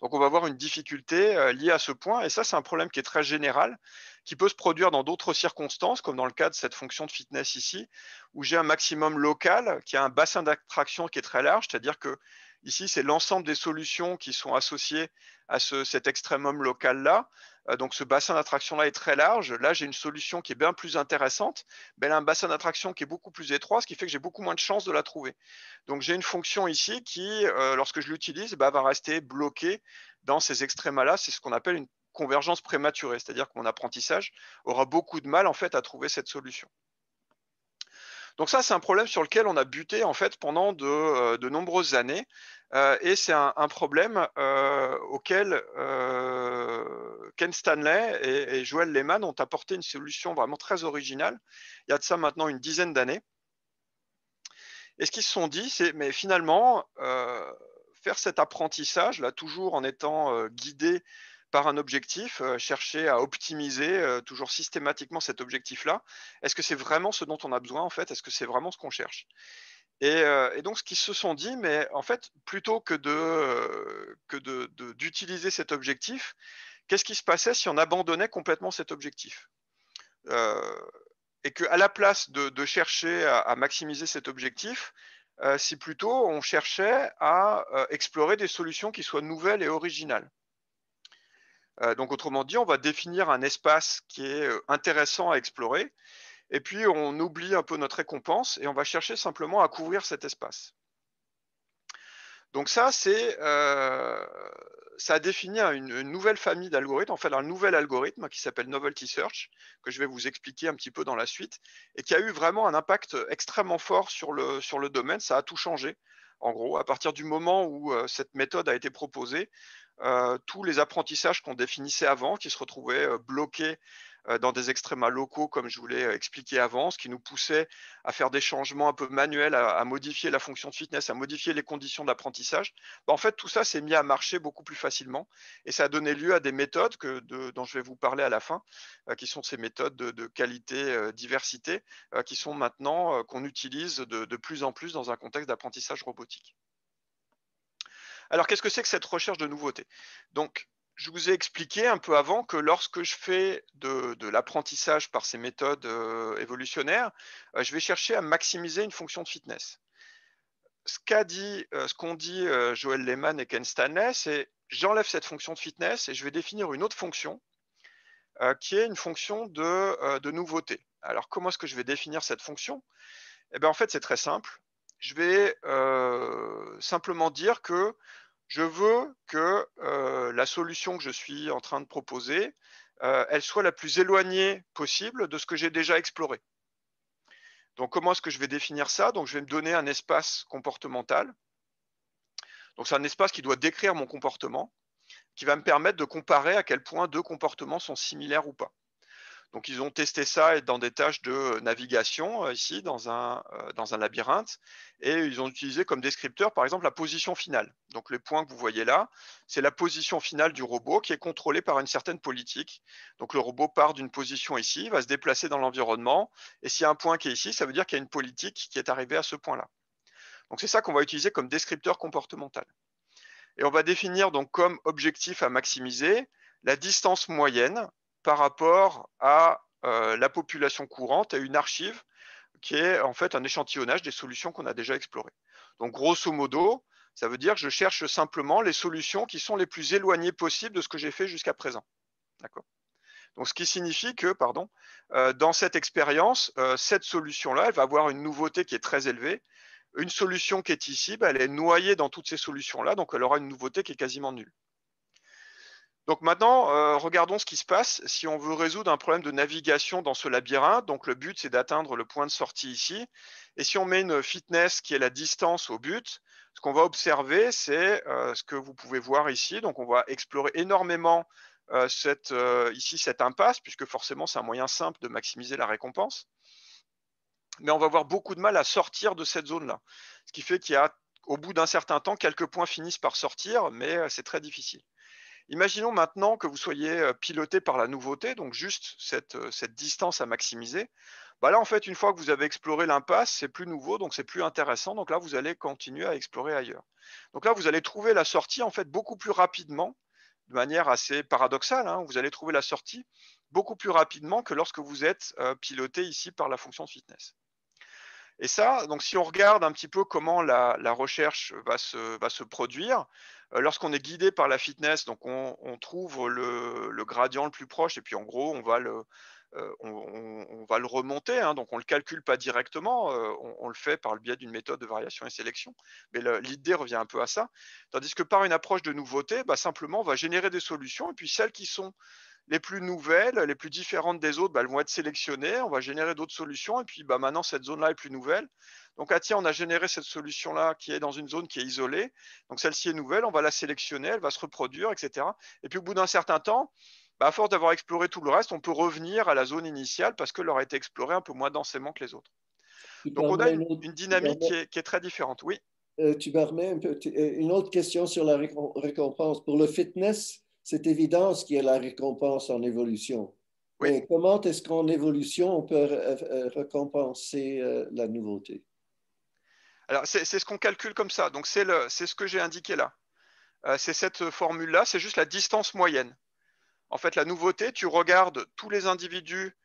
donc on va avoir une difficulté liée à ce point, et ça c'est un problème qui est très général, qui peut se produire dans d'autres circonstances, comme dans le cas de cette fonction de fitness ici, où j'ai un maximum local, qui a un bassin d'attraction qui est très large, c'est-à-dire que Ici, c'est l'ensemble des solutions qui sont associées à cet extrémum local-là. Euh, donc, ce bassin d'attraction-là est très large. Là, j'ai une solution qui est bien plus intéressante, mais elle a un bassin d'attraction qui est beaucoup plus étroit, ce qui fait que j'ai beaucoup moins de chances de la trouver. Donc, j'ai une fonction ici qui, euh, lorsque je l'utilise, bah, va rester bloquée dans ces extrémas-là. C'est ce qu'on appelle une convergence prématurée, c'est-à-dire que mon apprentissage aura beaucoup de mal en fait à trouver cette solution. Donc ça, c'est un problème sur lequel on a buté en fait pendant de, euh, nombreuses années. Euh, et c'est un, problème euh, auquel Ken Stanley et, Joël Lehman ont apporté une solution vraiment très originale. Il y a de ça maintenant une dizaine d'années. Et ce qu'ils se sont dit, c'est mais finalement faire cet apprentissage là, toujours en étant guidé par un objectif, euh, chercher à optimiser euh, toujours systématiquement cet objectif-là. Est-ce que c'est vraiment ce dont on a besoin en fait Est-ce que c'est vraiment ce qu'on cherche euh, et, donc, ce qu'ils se sont dit, mais en fait, plutôt que de que d'utiliser cet objectif, qu'est-ce qui se passait si on abandonnait complètement cet objectif Et qu'à la place de, chercher à, maximiser cet objectif, si plutôt on cherchait à explorer des solutions qui soient nouvelles et originales. Euh, donc autrement dit, on va définir un espace qui est euh, intéressant à explorer, et puis on oublie un peu notre récompense et on va chercher simplement à couvrir cet espace. Donc ça, c'est euh, ça a défini une, nouvelle famille d'algorithmes, en fait un nouvel algorithme qui s'appelle Novelty Search, que je vais vous expliquer un petit peu dans la suite, et qui a eu vraiment un impact extrêmement fort sur le, domaine. Ça a tout changé. En gros, à partir du moment où cette méthode a été proposée, euh, tous les apprentissages qu'on définissait avant, qui se retrouvaient euh, bloqués euh, dans des extrémas locaux, comme je vous l'ai expliqué avant, ce qui nous poussait à faire des changements un peu manuels, à, modifier la fonction de fitness, à modifier les conditions d'apprentissage. Bah, en fait, tout ça s'est mis à marcher beaucoup plus facilement et ça a donné lieu à des méthodes dont je vais vous parler à la fin, qui sont ces méthodes de, qualité, diversité, qui sont maintenant qu'on utilise de plus en plus dans un contexte d'apprentissage robotique. Alors, qu'est-ce que c'est que cette recherche de nouveauté Donc, je vous ai expliqué un peu avant que lorsque je fais de, l'apprentissage par ces méthodes euh, évolutionnaires, euh, je vais chercher à maximiser une fonction de fitness. Ce euh, qu'ont dit, dit Joël Lehman et Ken Stanley, c'est j'enlève cette fonction de fitness et je vais définir une autre fonction qui est une fonction de, de nouveauté. Alors, comment est-ce que je vais définir cette fonction eh bien, En fait, c'est très simple je vais euh, simplement dire que je veux que euh, la solution que je suis en train de proposer, euh, elle soit la plus éloignée possible de ce que j'ai déjà exploré. Donc, comment est-ce que je vais définir ça Donc, je vais me donner un espace comportemental. Donc, c'est un espace qui doit décrire mon comportement, qui va me permettre de comparer à quel point deux comportements sont similaires ou pas. Donc ils ont testé ça dans des tâches de euh, navigation euh, ici, euh, dans un, labyrinthe, et ils ont utilisé comme descripteur, par exemple, la position finale. Donc les points que vous voyez là, c'est la position finale du robot qui est contrôlée par une certaine politique. Donc le robot part d'une position ici, va se déplacer dans l'environnement, et s'il y a un point qui est ici, ça veut dire qu'il y a une politique qui est arrivée à ce point-là. Donc c'est ça qu'on va utiliser comme descripteur comportemental. Et on va définir donc comme objectif à maximiser la distance moyenne par rapport à euh, la population courante, à une archive qui est en fait un échantillonnage des solutions qu'on a déjà explorées. Donc grosso modo, ça veut dire que je cherche simplement les solutions qui sont les plus éloignées possibles de ce que j'ai fait jusqu'à présent. donc, ce qui signifie que, pardon, euh, dans cette expérience, euh, cette solution-là, elle va avoir une nouveauté qui est très élevée. Une solution qui est ici, bah, elle est noyée dans toutes ces solutions-là, donc elle aura une nouveauté qui est quasiment nulle. Donc maintenant, euh, regardons ce qui se passe si on veut résoudre un problème de navigation dans ce labyrinthe. Donc le but, c'est d'atteindre le point de sortie ici. Et si on met une fitness qui est la distance au but, ce qu'on va observer, c'est euh, ce que vous pouvez voir ici. Donc on va explorer énormément euh, cette, ici cette impasse, puisque forcément, c'est un moyen simple de maximiser la récompense. Mais on va avoir beaucoup de mal à sortir de cette zone-là. Ce qui fait qu'il y a, au bout d'un certain temps, quelques points finissent par sortir, mais c'est très difficile. Imaginons maintenant que vous soyez euh, piloté par la nouveauté, donc juste cette, euh, distance à maximiser. Bah là, en fait, une fois que vous avez exploré l'impasse, c'est plus nouveau, donc c'est plus intéressant. Donc là, vous allez continuer à explorer ailleurs. Donc là, vous allez trouver la sortie en fait beaucoup plus rapidement, de manière assez paradoxale. Hein. vous allez trouver la sortie beaucoup plus rapidement que lorsque vous êtes euh, piloté ici par la fonction de fitness. Et ça, donc si on regarde un petit peu comment la, recherche va se produire, euh, lorsqu'on est guidé par la fitness, donc on, trouve le, gradient le plus proche et puis en gros, on va le, euh, remonter, hein. donc on ne le calcule pas directement, euh, on, le fait par le biais d'une méthode de variation et sélection, mais l'idée revient un peu à ça, tandis que par une approche de nouveauté, bah, simplement on va générer des solutions, et puis celles qui sont les plus nouvelles, les plus différentes des autres, bah, elles vont être sélectionnées, on va générer d'autres solutions, et puis bah, maintenant cette zone-là est plus nouvelle. Donc, ah tiens, on a généré cette solution-là qui est dans une zone qui est isolée, donc celle-ci est nouvelle, on va la sélectionner, elle va se reproduire, etc. Et puis au bout d'un certain temps, bah, à force d'avoir exploré tout le reste, on peut revenir à la zone initiale parce qu'elle aura été explorée un peu moins densément que les autres. donc on a une, dynamique qui est, très différente, oui. Euh, tu permets un euh, une autre question sur la récompense. Pour le fitness, cette évidence qui est la récompense en évolution. comment est-ce qu'en évolution, on peut euh, récompenser euh, la nouveauté Alors, c'est ce qu'on calcule comme ça. Donc, c'est ce que j'ai indiqué là. Euh, c'est cette formule-là, c'est juste la distance moyenne. En fait, la nouveauté, tu regardes tous les individus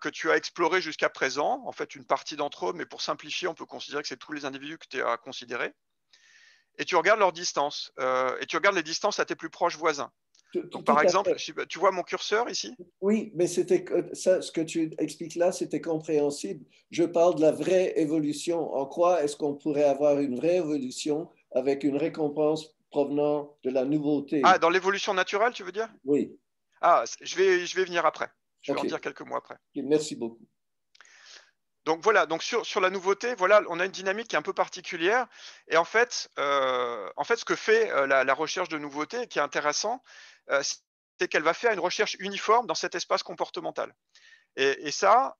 que tu as explorés jusqu'à présent, en fait une partie d'entre eux, mais pour simplifier, on peut considérer que c'est tous les individus que tu as considérés, et tu regardes leur distance, et tu regardes les distances à tes plus proches voisins par exemple, tu vois mon curseur ici Oui, mais c'était ce que tu expliques là, c'était compréhensible. Je parle de la vraie évolution. En quoi est-ce qu'on pourrait avoir une vraie évolution avec une récompense provenant de la nouveauté Ah, dans l'évolution naturelle, tu veux dire Oui. Ah, je vais, je vais venir après. Je vais en dire quelques mots après. merci beaucoup donc voilà, sur, la nouveauté, on a une dynamique qui est un peu particulière. Et en fait, euh, en fait ce que fait euh, la, recherche de nouveauté, qui est intéressant, euh, c'est qu'elle va faire une recherche uniforme dans cet espace comportemental. Et, ça,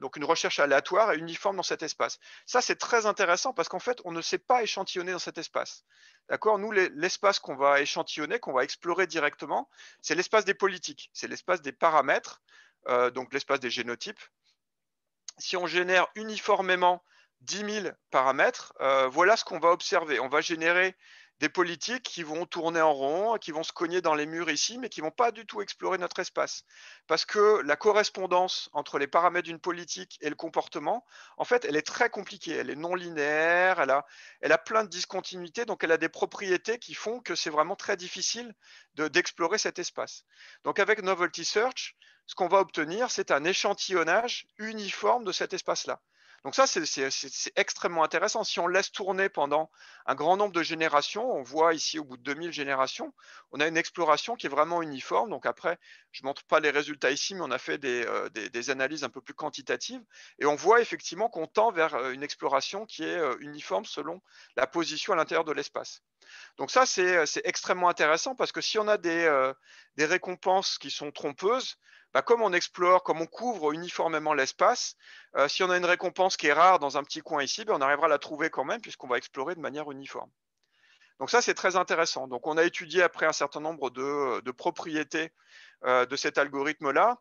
donc une recherche aléatoire et uniforme dans cet espace. Ça, c'est très intéressant parce qu'en fait, on ne sait pas échantillonner dans cet espace. D'accord Nous, l'espace qu'on va échantillonner, qu'on va explorer directement, c'est l'espace des politiques, c'est l'espace des paramètres, donc l'espace des génotypes, si on génère uniformément 10 000 paramètres, euh, voilà ce qu'on va observer. On va générer des politiques qui vont tourner en rond, qui vont se cogner dans les murs ici, mais qui vont pas du tout explorer notre espace. Parce que la correspondance entre les paramètres d'une politique et le comportement, en fait, elle est très compliquée. Elle est non linéaire, elle a, plein de discontinuités, donc elle a des propriétés qui font que c'est vraiment très difficile d'explorer cet espace. Donc avec Novelty Search, ce qu'on va obtenir, c'est un échantillonnage uniforme de cet espace-là. Donc ça, c'est extrêmement intéressant. Si on laisse tourner pendant un grand nombre de générations, on voit ici au bout de 2000 générations, on a une exploration qui est vraiment uniforme. Donc après, je ne montre pas les résultats ici, mais on a fait des, euh, analyses un peu plus quantitatives. Et on voit effectivement qu'on tend vers euh, une exploration qui est euh, uniforme selon la position à l'intérieur de l'espace. Donc ça, c'est extrêmement intéressant parce que si on a des récompenses qui sont trompeuses, bah, comme on explore, comme on couvre uniformément l'espace, euh, si on a une récompense qui est rare dans un petit coin ici, ben, on arrivera à la trouver quand même puisqu'on va explorer de manière uniforme. Donc ça, c'est très intéressant. Donc on a étudié après un certain nombre de, propriétés euh, de cet algorithme-là.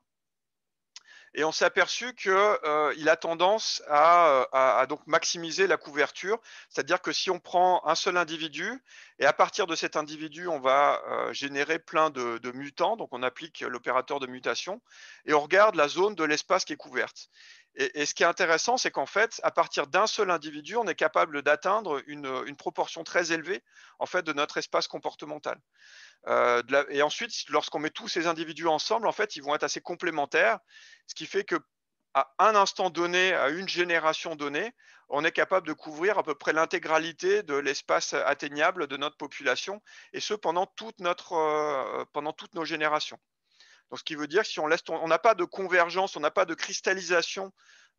Et on s'est aperçu qu'il euh, a tendance euh, à, donc maximiser la couverture, c'est-à-dire que si on prend un seul individu, et à partir de cet individu, on va euh, générer plein de, mutants, donc on applique l'opérateur de mutation, et on regarde la zone de l'espace qui est couverte. Et, ce qui est intéressant, c'est qu'en fait, à partir d'un seul individu, on est capable d'atteindre une, une proportion très élevée en fait, de notre espace comportemental. Euh, et ensuite, lorsqu'on met tous ces individus ensemble, en fait, ils vont être assez complémentaires, ce qui fait que à un instant donné, à une génération donnée, on est capable de couvrir à peu près l'intégralité de l'espace atteignable de notre population, et ce pendant euh, toutes nos générations ce qui veut dire que si on laisse, on n'a pas de convergence, on n'a pas de cristallisation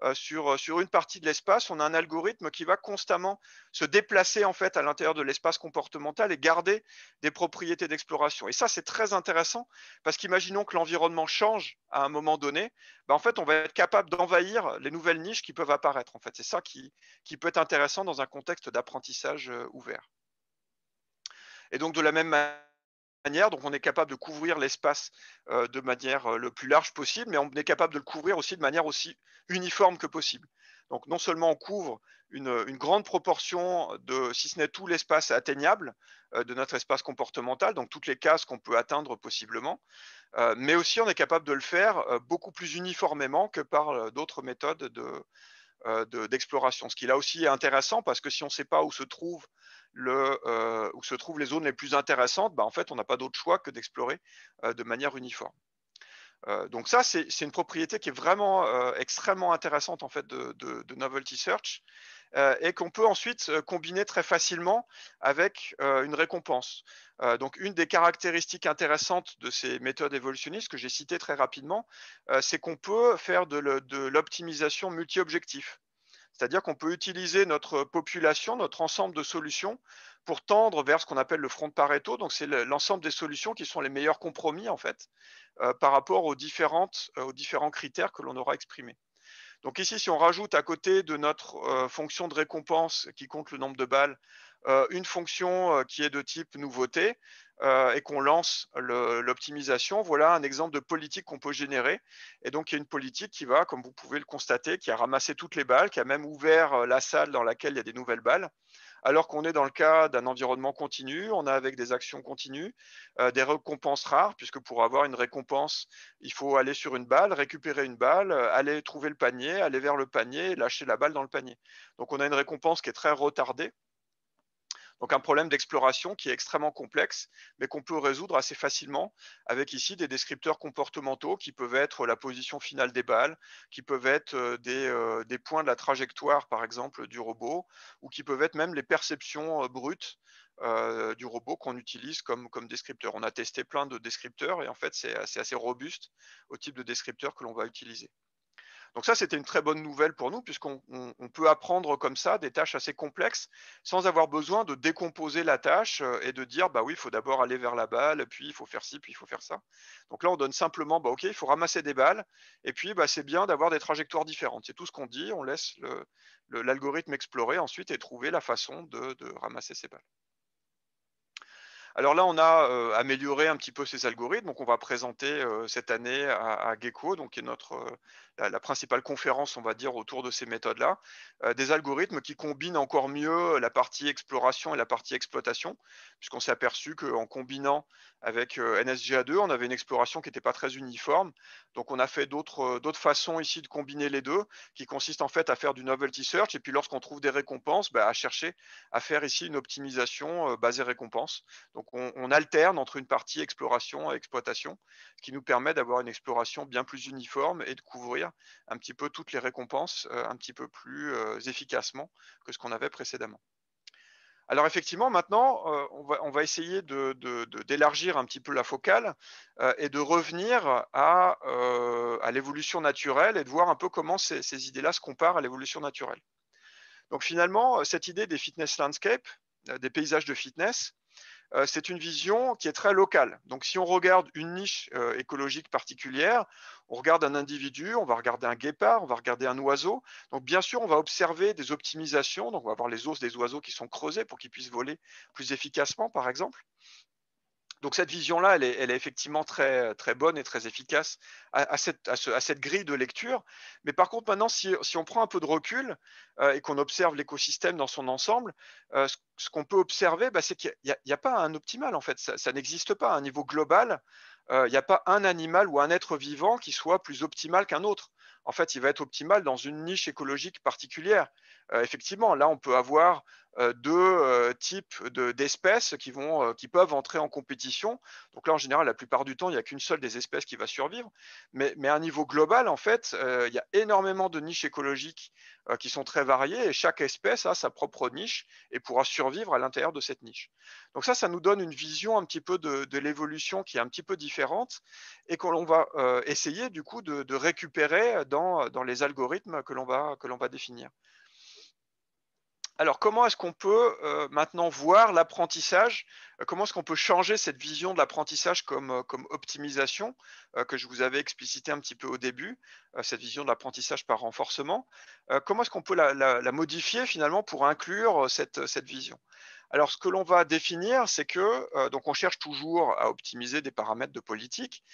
euh, sur, euh, sur une partie de l'espace, on a un algorithme qui va constamment se déplacer en fait à l'intérieur de l'espace comportemental et garder des propriétés d'exploration. Et ça, c'est très intéressant parce qu'imaginons que l'environnement change à un moment donné, bah, en fait, on va être capable d'envahir les nouvelles niches qui peuvent apparaître. En fait, c'est ça qui, peut être intéressant dans un contexte d'apprentissage euh, ouvert. Et donc, de la même manière, donc on est capable de couvrir l'espace euh, de manière euh, le plus large possible, mais on est capable de le couvrir aussi de manière aussi uniforme que possible. Donc non seulement on couvre une, euh, grande proportion de, si ce n'est tout l'espace atteignable de notre espace comportemental, donc toutes les cases qu'on peut atteindre possiblement, mais aussi on est capable de le faire beaucoup plus uniformément que par d'autres méthodes d'exploration. Ce qui là aussi est intéressant parce que si on ne sait pas où se trouve le, euh, où se trouvent les zones les plus intéressantes, bah, en fait, on n'a pas d'autre choix que d'explorer euh, de manière uniforme. Euh, donc ça, c'est une propriété qui est vraiment extrêmement intéressante fait de Novelty Search et qu'on peut ensuite combiner très facilement avec une récompense. donc, une des caractéristiques intéressantes de ces méthodes évolutionnistes que j'ai citées très rapidement, c'est qu'on peut faire de l'optimisation multi-objectif. C'est-à-dire qu'on peut utiliser notre population, notre ensemble de solutions pour tendre vers ce qu'on appelle le front de Pareto. Donc, c'est l'ensemble des solutions qui sont les meilleurs compromis, en fait, euh, par rapport euh, aux, différents critères que l'on aura exprimés. Donc ici, si on rajoute à côté de notre euh, fonction de récompense qui compte le nombre de balles, euh, une fonction euh, qui est de type nouveauté euh, et qu'on lance l'optimisation, voilà un exemple de politique qu'on peut générer. Et donc, il y a une politique qui va, comme vous pouvez le constater, qui a ramassé toutes les balles, qui a même ouvert la salle dans laquelle il y a des nouvelles balles. Alors qu'on est dans le cas d'un environnement continu, on a avec des actions continues des récompenses rares, puisque pour avoir une récompense, il faut aller sur une balle, récupérer une balle, aller trouver le panier, aller vers le panier, lâcher la balle dans le panier. Donc on a une récompense qui est très retardée, donc un problème d'exploration qui est extrêmement complexe, mais qu'on peut résoudre assez facilement avec ici des descripteurs comportementaux qui peuvent être la position finale des balles, qui peuvent être euh, euh, des, points de la trajectoire, par exemple, du robot, ou qui peuvent être même les perceptions euh, brutes du robot qu'on utilise comme, comme descripteur. On a testé plein de descripteurs et en fait, c'est assez robuste au type de descripteur que l'on va utiliser. Donc ça, c'était une très bonne nouvelle pour nous, puisqu'on peut apprendre comme ça des tâches assez complexes sans avoir besoin de décomposer la tâche euh, et de dire, bah oui, il faut d'abord aller vers la balle, puis il faut faire ci, puis il faut faire ça. Donc là, on donne simplement, bah ok, il faut ramasser des balles, et puis bah, c'est bien d'avoir des trajectoires différentes. C'est tout ce qu'on dit, on laisse l'algorithme explorer ensuite et trouver la façon de, ramasser ces balles. Alors là, on a euh, amélioré un petit peu ces algorithmes. Donc, on va présenter euh, cette année à, Gecko, donc, qui est notre, la, principale conférence, on va dire, autour de ces méthodes-là. Euh, des algorithmes qui combinent encore mieux la partie exploration et la partie exploitation, puisqu'on s'est aperçu qu'en combinant avec euh, NSGA2, on avait une exploration qui n'était pas très uniforme. Donc on a fait euh, d'autres façons ici de combiner les deux, qui consistent en fait à faire du novelty search, et puis lorsqu'on trouve des récompenses, bah, à chercher à faire ici une optimisation basée récompense. Donc on, alterne entre une partie exploration et exploitation, qui nous permet d'avoir une exploration bien plus uniforme et de couvrir un petit peu toutes les récompenses euh, un petit peu plus euh, efficacement que ce qu'on avait précédemment. Alors effectivement, maintenant, euh, on, va, essayer d'élargir de, un petit peu la focale et de revenir à, l'évolution naturelle et de voir un peu comment ces, idées-là se comparent à l'évolution naturelle. Donc finalement, cette idée des fitness landscapes », des paysages de fitness, euh, c'est une vision qui est très locale. Donc si on regarde une niche euh, écologique particulière, on regarde un individu, on va regarder un guépard, on va regarder un oiseau. Donc bien sûr, on va observer des optimisations. Donc on va voir les os des oiseaux qui sont creusés pour qu'ils puissent voler plus efficacement, par exemple. Donc cette vision-là, elle, est, effectivement très, bonne et très efficace à, cette, grille de lecture. Mais par contre, maintenant, si, si on prend un peu de recul euh, et qu'on observe l'écosystème dans son ensemble, euh, ce, qu'on peut observer, bah, c'est qu'il n'y a, pas un optimal, en fait. Ça, n'existe pas à un niveau global. Euh, il n'y a pas un animal ou un être vivant qui soit plus optimal qu'un autre. En fait, il va être optimal dans une niche écologique particulière. Euh, effectivement, là, on peut avoir euh, deux euh, types d'espèces qui, peuvent entrer en compétition. Donc là, en général, la plupart du temps, il n'y a qu'une seule des espèces qui va survivre. Mais, à un niveau global, en fait, il y a énormément de niches écologiques qui sont très variées et chaque espèce a sa propre niche et pourra survivre à l'intérieur de cette niche. Donc ça, ça nous donne une vision un petit peu de, l'évolution qui est un petit peu différente et que l'on va essayer du coup de, récupérer dans, les algorithmes que l'on va définir. Alors, comment est-ce qu'on peut euh, maintenant voir l'apprentissage euh, Comment est-ce qu'on peut changer cette vision de l'apprentissage comme, euh, optimisation que je vous avais explicité un petit peu au début, cette vision de l'apprentissage par renforcement Comment est-ce qu'on peut la, modifier finalement pour inclure cette vision alors, ce que l'on va définir, c'est que, euh, donc on cherche toujours à optimiser des paramètres de politique,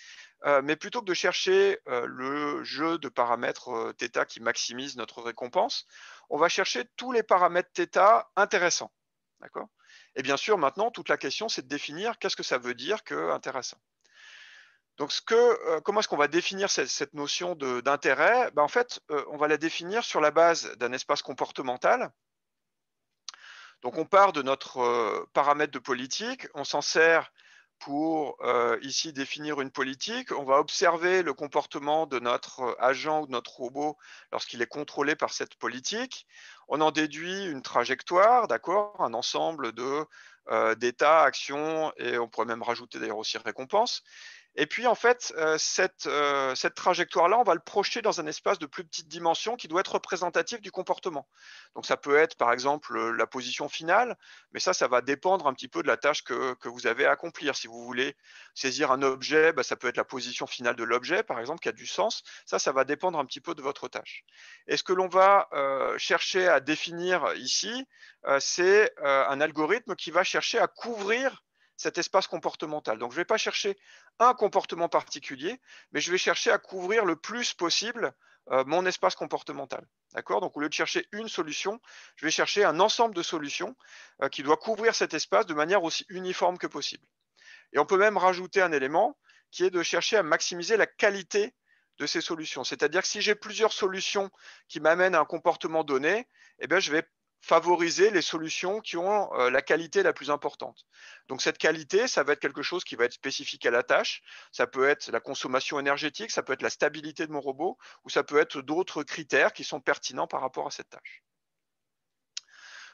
euh, mais plutôt que de chercher euh, le jeu de paramètres θ qui maximise notre récompense, on va chercher tous les paramètres θ intéressants. D'accord Et bien sûr, maintenant, toute la question, c'est de définir qu'est-ce que ça veut dire que intéressant. Donc, comment est-ce qu'on va définir cette, notion d'intérêt ben, En fait, on va la définir sur la base d'un espace comportemental, donc on part de notre euh, paramètre de politique, on s'en sert pour euh, ici définir une politique. On va observer le comportement de notre euh, agent ou de notre robot lorsqu'il est contrôlé par cette politique. On en déduit une trajectoire, d'accord, un ensemble de d'états, actions, et on pourrait même rajouter d'ailleurs aussi récompenses. Et puis, en fait, euh, euh, cette, trajectoire-là, on va le projeter dans un espace de plus petite dimension qui doit être représentatif du comportement. Donc, ça peut être, par exemple, euh, la position finale, mais ça, ça va dépendre un petit peu de la tâche que, vous avez à accomplir. Si vous voulez saisir un objet, bah, ça peut être la position finale de l'objet, par exemple, qui a du sens. Ça, ça va dépendre un petit peu de votre tâche. Et ce que l'on va chercher à définir ici, c'est un algorithme qui va chercher à couvrir cet espace comportemental. Donc je ne vais pas chercher un comportement particulier, mais je vais chercher à couvrir le plus possible euh, mon espace comportemental. D'accord Donc au lieu de chercher une solution, je vais chercher un ensemble de solutions euh, qui doit couvrir cet espace de manière aussi uniforme que possible. Et on peut même rajouter un élément qui est de chercher à maximiser la qualité de ces solutions. C'est-à-dire que si j'ai plusieurs solutions qui m'amènent à un comportement donné, eh je vais favoriser les solutions qui ont euh, la qualité la plus importante. Donc cette qualité, ça va être quelque chose qui va être spécifique à la tâche, ça peut être la consommation énergétique, ça peut être la stabilité de mon robot, ou ça peut être d'autres critères qui sont pertinents par rapport à cette tâche.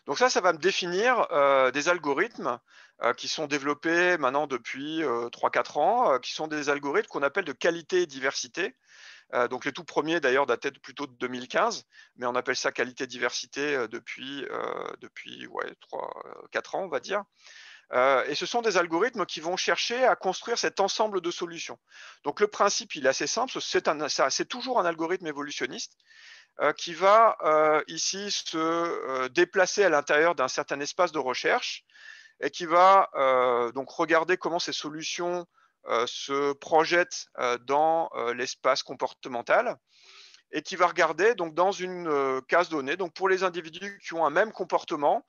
Donc ça, ça va me définir euh, des algorithmes euh, qui sont développés maintenant depuis 3-4 euh, ans, qui sont des algorithmes qu'on appelle de qualité et diversité. donc les tout premiers d'ailleurs dataient plutôt de 2015, mais on appelle ça qualité-diversité et depuis, depuis 3-4 ans, on va dire. et ce sont des algorithmes qui vont chercher à construire cet ensemble de solutions. Donc le principe, il est assez simple, c'est toujours un algorithme évolutionniste. Euh, qui va euh, ici se euh, déplacer à l'intérieur d'un certain espace de recherche et qui va donc regarder comment ces solutions se projettent dans l'espace comportemental et qui va regarder donc dans une case donnée. Donc pour les individus qui ont un même comportement,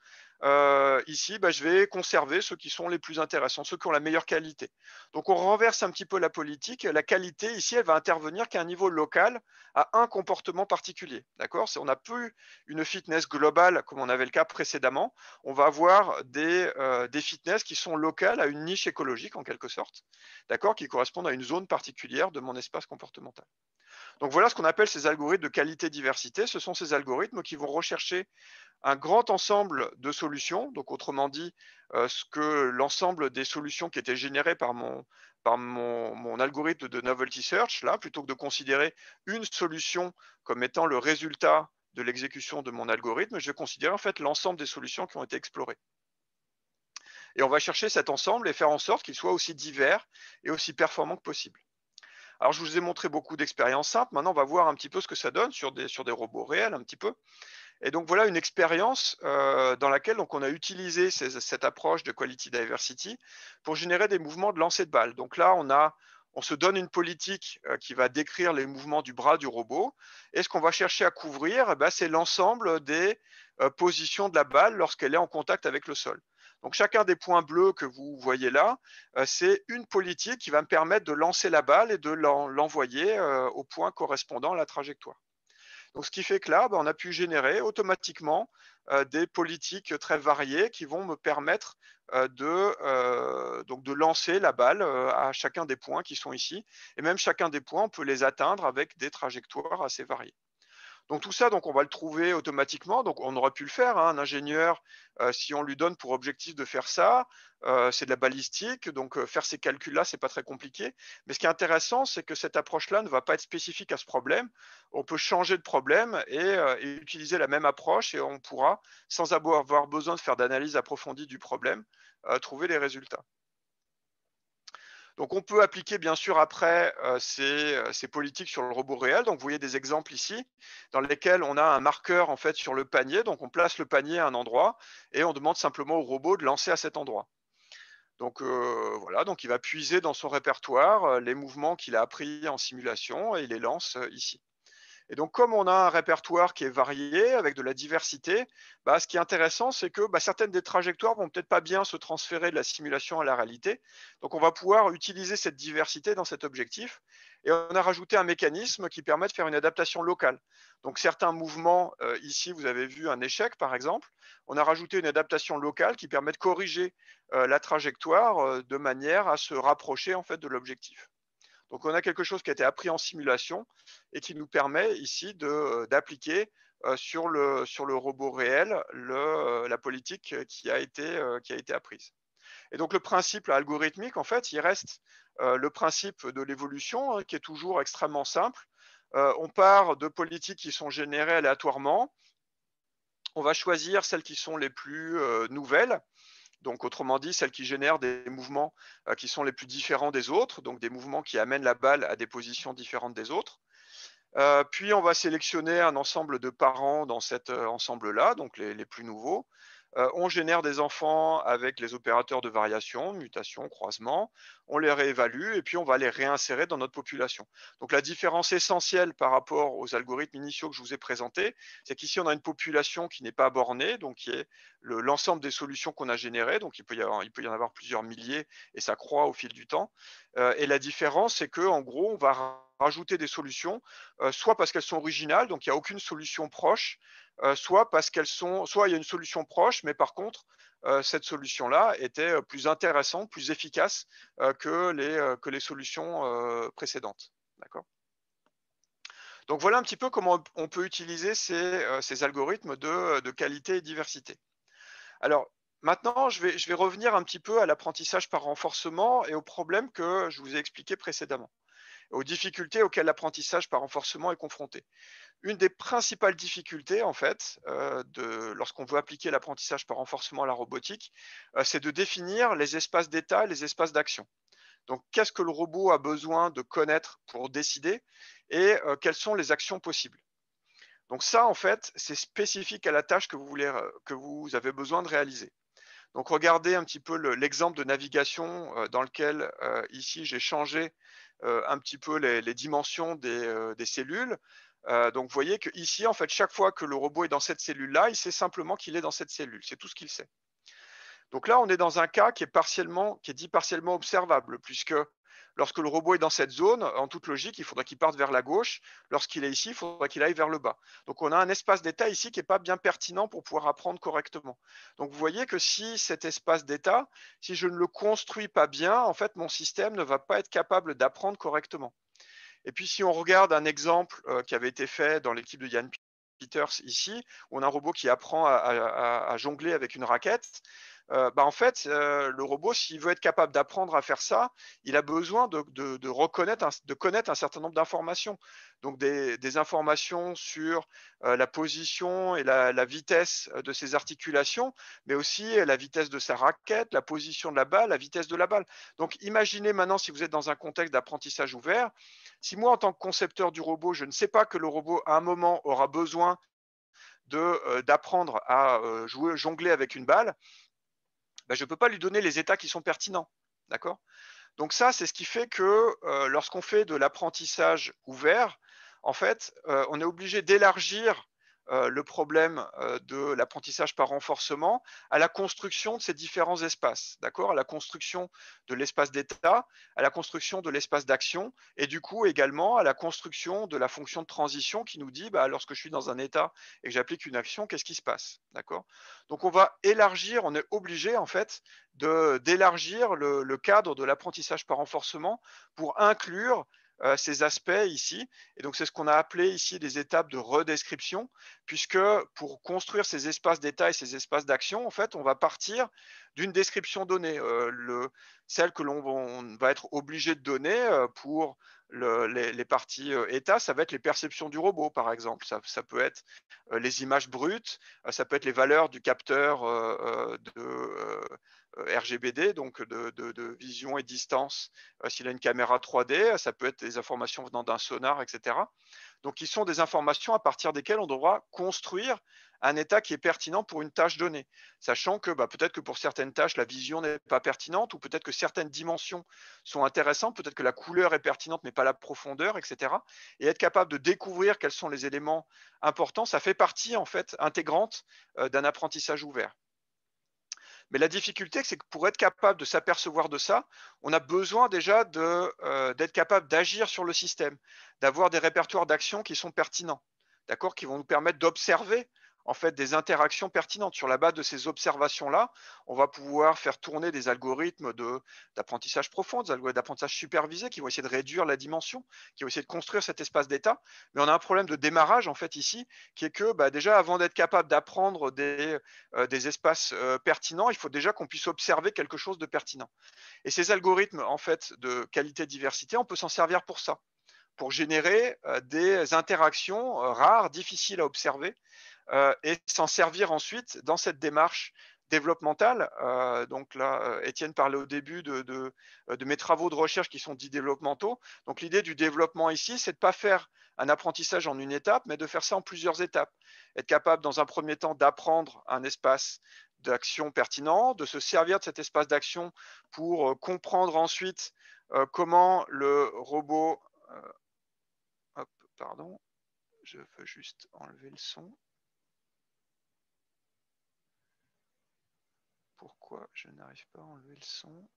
euh, ici, bah, je vais conserver ceux qui sont les plus intéressants, ceux qui ont la meilleure qualité. Donc, on renverse un petit peu la politique. La qualité, ici, elle va intervenir qu'à un niveau local, à un comportement particulier. D'accord On n'a plus une fitness globale comme on avait le cas précédemment. On va avoir des, euh, fitness qui sont locales à une niche écologique, en quelque sorte, d'accord Qui correspondent à une zone particulière de mon espace comportemental. Donc voilà ce qu'on appelle ces algorithmes de qualité-diversité. Ce sont ces algorithmes qui vont rechercher un grand ensemble de solutions, donc autrement dit, euh, ce que l'ensemble des solutions qui étaient générées par mon, algorithme de novelty search, là, plutôt que de considérer une solution comme étant le résultat de l'exécution de mon algorithme, je vais considérer en fait l'ensemble des solutions qui ont été explorées. Et on va chercher cet ensemble et faire en sorte qu'il soit aussi divers et aussi performant que possible. Alors, je vous ai montré beaucoup d'expériences simples. Maintenant, on va voir un petit peu ce que ça donne sur des, robots réels, un petit peu. Et donc, voilà une expérience euh, dans laquelle on a utilisé cette approche de Quality Diversity pour générer des mouvements de lancer de balles. Donc là, on se donne une politique euh, qui va décrire les mouvements du bras du robot. Et ce qu'on va chercher à couvrir, eh ben, c'est l'ensemble des euh, positions de la balle lorsqu'elle est en contact avec le sol. Donc chacun des points bleus que vous voyez là, euh, c'est une politique qui va me permettre de lancer la balle et de l'envoyer euh, au point correspondant à la trajectoire. Donc, ce qui fait que là, ben, on a pu générer automatiquement euh, des politiques très variées qui vont me permettre de, de lancer la balle à chacun des points qui sont ici. Et même chacun des points, on peut les atteindre avec des trajectoires assez variées. Donc tout ça, donc on va le trouver automatiquement. Donc on aurait pu le faire. Hein, un ingénieur, euh, si on lui donne pour objectif de faire ça, euh, c'est de la balistique. Donc euh, faire ces calculs-là, n'est pas très compliqué. Mais ce qui est intéressant, c'est que cette approche-là ne va pas être spécifique à ce problème. On peut changer de problème et, et utiliser la même approche et on pourra, sans avoir besoin de faire d'analyse approfondie du problème, trouver les résultats. Donc on peut appliquer bien sûr après euh, euh, ces, politiques sur le robot réel. Donc vous voyez des exemples ici dans lesquels on a un marqueur en fait sur le panier. Donc on place le panier à un endroit et on demande simplement au robot de lancer à cet endroit. Donc euh, voilà, donc il va puiser dans son répertoire les mouvements qu'il a appris en simulation et il les lance ici. Et donc, comme on a un répertoire qui est varié, avec de la diversité, bah, ce qui est intéressant, c'est que bah, certaines des trajectoires vont peut-être pas bien se transférer de la simulation à la réalité. Donc, on va pouvoir utiliser cette diversité dans cet objectif. Et on a rajouté un mécanisme qui permet de faire une adaptation locale. Donc, certains mouvements, euh, ici, vous avez vu un échec, par exemple. On a rajouté une adaptation locale qui permet de corriger euh, la trajectoire euh, de manière à se rapprocher en fait, de l'objectif. Donc on a quelque chose qui a été appris en simulation et qui nous permet ici euh, d'appliquer euh, sur, le, robot réel euh, la politique qui a, été, apprise. Et donc le principe algorithmique, en fait, il reste le principe de l'évolution hein, qui est toujours extrêmement simple. on part de politiques qui sont générées aléatoirement. On va choisir celles qui sont les plus nouvelles. Donc, autrement dit, celles qui génèrent des mouvements euh, qui sont les plus différents des autres, donc des mouvements qui amènent la balle à des positions différentes des autres. Euh, puis, on va sélectionner un ensemble de parents dans cet euh, ensemble-là, donc les, plus nouveaux. Euh, on génère des enfants avec les opérateurs de variation, mutation, croisement, on les réévalue et puis on va les réinsérer dans notre population. Donc la différence essentielle par rapport aux algorithmes initiaux que je vous ai présentés, c'est qu'ici on a une population qui n'est pas bornée, donc qui est l'ensemble des solutions qu'on a générées, donc il peut, y en avoir plusieurs milliers et ça croît au fil du temps. Euh, et la différence, c'est qu'en gros, on va rajouter des solutions, euh, soit parce qu'elles sont originales, donc il n'y a aucune solution proche, euh, soit parce qu'elles sont, soit il y a une solution proche, mais par contre, euh, cette solution-là était plus intéressante, plus efficace que, les, solutions précédentes. D'accord donc voilà un petit peu comment on peut utiliser ces, algorithmes de, qualité et diversité. Alors maintenant, je vais, je vais revenir un petit peu à l'apprentissage par renforcement et au problème que je vous ai expliqué précédemment aux difficultés auxquelles l'apprentissage par renforcement est confronté. Une des principales difficultés, en fait, euh, lorsqu'on veut appliquer l'apprentissage par renforcement à la robotique, euh, c'est de définir les espaces d'état et les espaces d'action. Donc, qu'est-ce que le robot a besoin de connaître pour décider et euh, quelles sont les actions possibles Donc ça, en fait, c'est spécifique à la tâche que vous, voulez, que vous avez besoin de réaliser. Donc regardez un petit peu l'exemple de navigation euh, dans lequel euh, ici j'ai changé euh, un petit peu les, dimensions des, cellules. donc, vous voyez qu'ici, en fait, chaque fois que le robot est dans cette cellule-là, il sait simplement qu'il est dans cette cellule. C'est tout ce qu'il sait. Donc là, on est dans un cas qui est, qui est dit partiellement observable, puisque Lorsque le robot est dans cette zone, en toute logique, il faudra qu'il parte vers la gauche. Lorsqu'il est ici, il faudrait qu'il aille vers le bas. Donc on a un espace d'état ici qui n'est pas bien pertinent pour pouvoir apprendre correctement. Donc vous voyez que si cet espace d'état, si je ne le construis pas bien, en fait, mon système ne va pas être capable d'apprendre correctement. Et puis si on regarde un exemple euh, qui avait été fait dans l'équipe de Yann Peters ici, on a un robot qui apprend à jongler avec une raquette, euh, bah, en fait, euh, le robot, s'il veut être capable d'apprendre à faire ça, il a besoin de, de, reconnaître, de connaître un certain nombre d'informations. Donc des, informations sur euh, la position et la, vitesse de ses articulations, mais aussi la vitesse de sa raquette, la position de la balle, la vitesse de la balle. Donc imaginez maintenant si vous êtes dans un contexte d'apprentissage ouvert, si moi en tant que concepteur du robot, je ne sais pas que le robot à un moment aura besoin d'apprendre à jouer, jongler avec une balle, ben, je ne peux pas lui donner les états qui sont pertinents. D'accord Donc ça, c'est ce qui fait que euh, lorsqu'on fait de l'apprentissage ouvert, en fait, euh, on est obligé d'élargir euh, le problème euh, de l'apprentissage par renforcement à la construction de ces différents espaces, d'accord À la construction de l'espace d'État, à la construction de l'espace d'action, et du coup également à la construction de la fonction de transition qui nous dit, bah, lorsque je suis dans un État et que j'applique une action, qu'est-ce qui se passe, d'accord Donc on va élargir, on est obligé en fait d'élargir le cadre de l'apprentissage par renforcement pour inclure euh, ces aspects ici. Et donc, c'est ce qu'on a appelé ici des étapes de redescription, puisque pour construire ces espaces d'état et ces espaces d'action, en fait, on va partir d'une description donnée, euh, le, celle que l'on va être obligé de donner euh, pour les, parties état, ça va être les perceptions du robot, par exemple. Ça, ça peut être les images brutes, ça peut être les valeurs du capteur de euh, RGBD, donc de, vision et distance. Euh, s'il a une caméra 3D, euh, ça peut être des informations venant d'un sonar, etc. Donc, ils sont des informations à partir desquelles on devra construire un état qui est pertinent pour une tâche donnée, sachant que bah, peut-être que pour certaines tâches, la vision n'est pas pertinente, ou peut-être que certaines dimensions sont intéressantes, peut-être que la couleur est pertinente, mais pas la profondeur, etc. Et être capable de découvrir quels sont les éléments importants, ça fait partie en fait intégrante d'un apprentissage ouvert. Mais la difficulté, c'est que pour être capable de s'apercevoir de ça, on a besoin déjà euh, d'être capable d'agir sur le système, d'avoir des répertoires d'actions qui sont pertinents, d'accord, qui vont nous permettre d'observer en fait des interactions pertinentes. Sur la base de ces observations-là, on va pouvoir faire tourner des algorithmes d'apprentissage profond, des algorithmes d'apprentissage supervisé qui vont essayer de réduire la dimension, qui vont essayer de construire cet espace d'état. Mais on a un problème de démarrage en fait ici, qui est que bah, déjà avant d'être capable d'apprendre des, euh, espaces euh, pertinents, il faut déjà qu'on puisse observer quelque chose de pertinent. Et ces algorithmes en fait de qualité diversité, on peut s'en servir pour ça pour générer euh, des interactions rares, difficiles à observer, euh, et s'en servir ensuite dans cette démarche développementale. Euh, donc là, euh, Étienne parlait au début de, mes travaux de recherche qui sont dits développementaux. Donc l'idée du développement ici, c'est de ne pas faire un apprentissage en une étape, mais de faire ça en plusieurs étapes. Être capable, dans un premier temps, d'apprendre un espace d'action pertinent, de se servir de cet espace d'action pour comprendre ensuite comment le robot... hop, pardon, je veux juste enlever le son. pourquoi je n'arrive pas à enlever le son.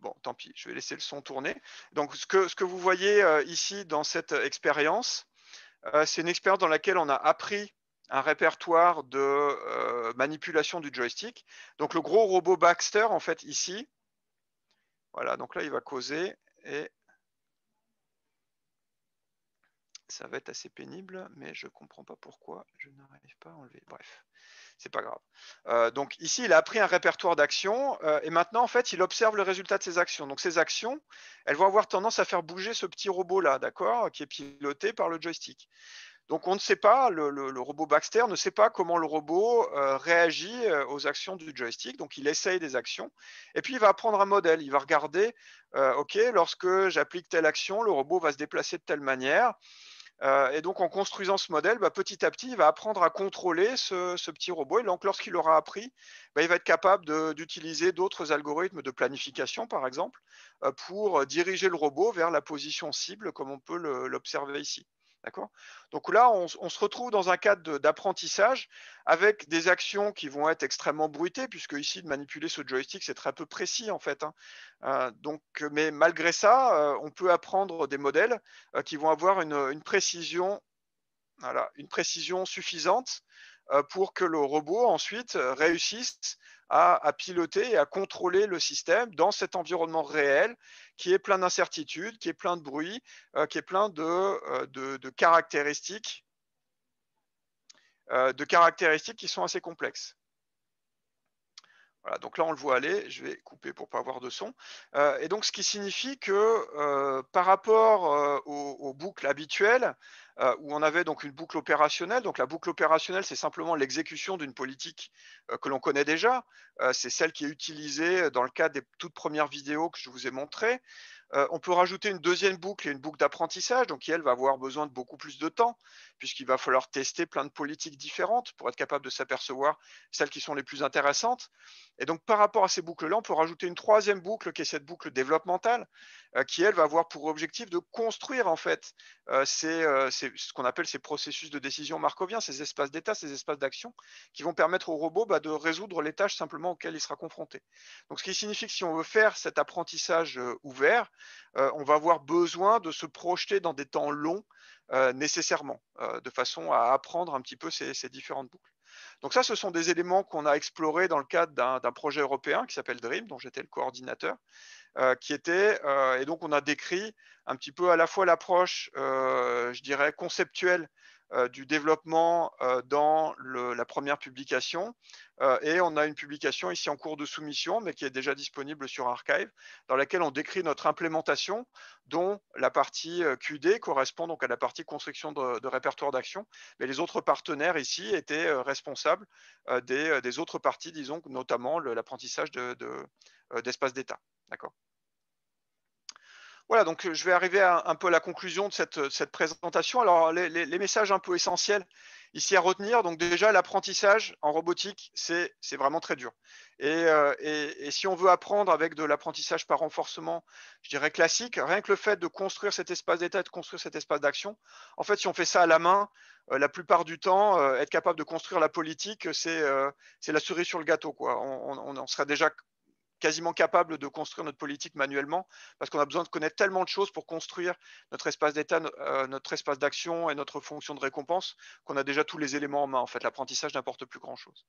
Bon, tant pis, je vais laisser le son tourner. Donc, ce que, vous voyez euh, ici dans cette expérience, euh, c'est une expérience dans laquelle on a appris un répertoire de euh, manipulation du joystick. Donc, le gros robot Baxter, en fait, ici, voilà, donc là, il va causer et ça va être assez pénible, mais je ne comprends pas pourquoi je n'arrive pas à enlever. Bref, c'est pas grave. Euh, donc ici, il a appris un répertoire d'actions euh, et maintenant, en fait, il observe le résultat de ses actions. Donc ces actions, elles vont avoir tendance à faire bouger ce petit robot-là, d'accord, qui est piloté par le joystick. Donc on ne sait pas, le, robot Baxter ne sait pas comment le robot euh, réagit aux actions du joystick. Donc il essaye des actions et puis il va apprendre un modèle. Il va regarder, ok, lorsque j'applique telle action, le robot va se déplacer de telle manière. Euh, et donc, en construisant ce modèle, bah, petit à petit, il va apprendre à contrôler ce, petit robot. Et donc, lorsqu'il aura appris, bah, il va être capable d'utiliser d'autres algorithmes de planification, par exemple, euh, pour diriger le robot vers la position cible, comme on peut l'observer ici. D'accord Donc là, on, se retrouve dans un cadre d'apprentissage avec des actions qui vont être extrêmement bruitées, puisque ici, de manipuler ce joystick, c'est très peu précis en fait. Hein. Euh, donc, mais malgré ça, euh, on peut apprendre des modèles euh, qui vont avoir une, une précision, voilà, une précision suffisante pour que le robot ensuite réussisse à, piloter et à contrôler le système dans cet environnement réel qui est plein d'incertitudes, qui est plein de bruit, euh, qui est plein de, euh, caractéristiques, euh, de caractéristiques qui sont assez complexes donc là, on le voit aller. Je vais couper pour ne pas avoir de son. Euh, et donc, ce qui signifie que euh, par rapport euh, aux, aux, boucles habituelles, où on avait donc une boucle opérationnelle, donc la boucle opérationnelle, c'est simplement l'exécution d'une politique que l'on connaît déjà. c'est celle qui est utilisée dans le cas des toutes premières vidéos que je vous ai montrées. Euh, on peut rajouter une deuxième boucle, et une boucle d'apprentissage, donc qui, elle, va avoir besoin de beaucoup plus de temps, puisqu'il va falloir tester plein de politiques différentes pour être capable de s'apercevoir celles qui sont les plus intéressantes. Et donc, par rapport à ces boucles-là, on peut rajouter une troisième boucle, qui est cette boucle développementale, euh, qui, elle, va avoir pour objectif de construire, en fait, c'est ce qu'on appelle ces processus de décision markoviens, ces espaces d'état, ces espaces d'action, qui vont permettre au robot bah, de résoudre les tâches simplement auxquelles il sera confronté. Donc, ce qui signifie que si on veut faire cet apprentissage ouvert, on va avoir besoin de se projeter dans des temps longs nécessairement, de façon à apprendre un petit peu ces, différentes boucles. Donc ça, ce sont des éléments qu'on a explorés dans le cadre d'un projet européen qui s'appelle DREAM, dont j'étais le coordinateur, euh, qui était, euh, et donc on a décrit un petit peu à la fois l'approche, euh, je dirais, conceptuelle euh, du développement euh, dans la première publication. Euh, et on a une publication ici en cours de soumission, mais qui est déjà disponible sur Archive, dans laquelle on décrit notre implémentation, dont la partie QD correspond donc à la partie construction de, répertoire d'action. Mais les autres partenaires ici étaient responsables des, autres parties, disons, notamment l'apprentissage d'espace d'État. D'accord voilà, donc euh, je vais arriver à, un peu à la conclusion de cette, euh, présentation. Alors, les, messages un peu essentiels ici à retenir. Donc, déjà, l'apprentissage en robotique, c'est vraiment très dur. Euh, et, si on veut apprendre avec de l'apprentissage par renforcement, je dirais classique, rien que le fait de construire cet espace d'état, de construire cet espace d'action, en fait, si on fait ça à la main, la plupart du temps, être capable de construire la politique, c'est la cerise sur le gâteau. Quoi. On, on, on serait déjà quasiment capable de construire notre politique manuellement parce qu'on a besoin de connaître tellement de choses pour construire notre espace d'État, euh, notre espace d'action et notre fonction de récompense qu'on a déjà tous les éléments en main. En fait, l'apprentissage n'apporte plus grand-chose.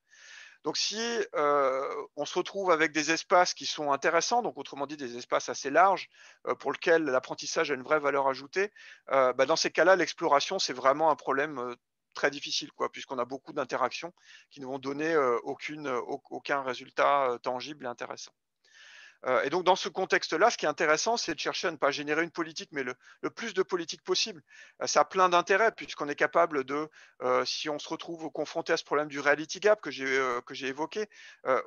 Donc si euh, on se retrouve avec des espaces qui sont intéressants, donc autrement dit des espaces assez larges euh, pour lesquels l'apprentissage a une vraie valeur ajoutée, bah, dans ces cas-là, l'exploration, c'est vraiment un problème très difficile, quoi, puisqu'on a beaucoup d'interactions qui ne vont donner aucune, aucun résultat tangible et intéressant. Euh, et donc, dans ce contexte-là, ce qui est intéressant, c'est de chercher à ne pas générer une politique, mais le, plus de politique possible. Euh, ça a plein d'intérêts, puisqu'on est capable de, euh, si on se retrouve confronté à ce problème du reality gap que j'ai évoqué,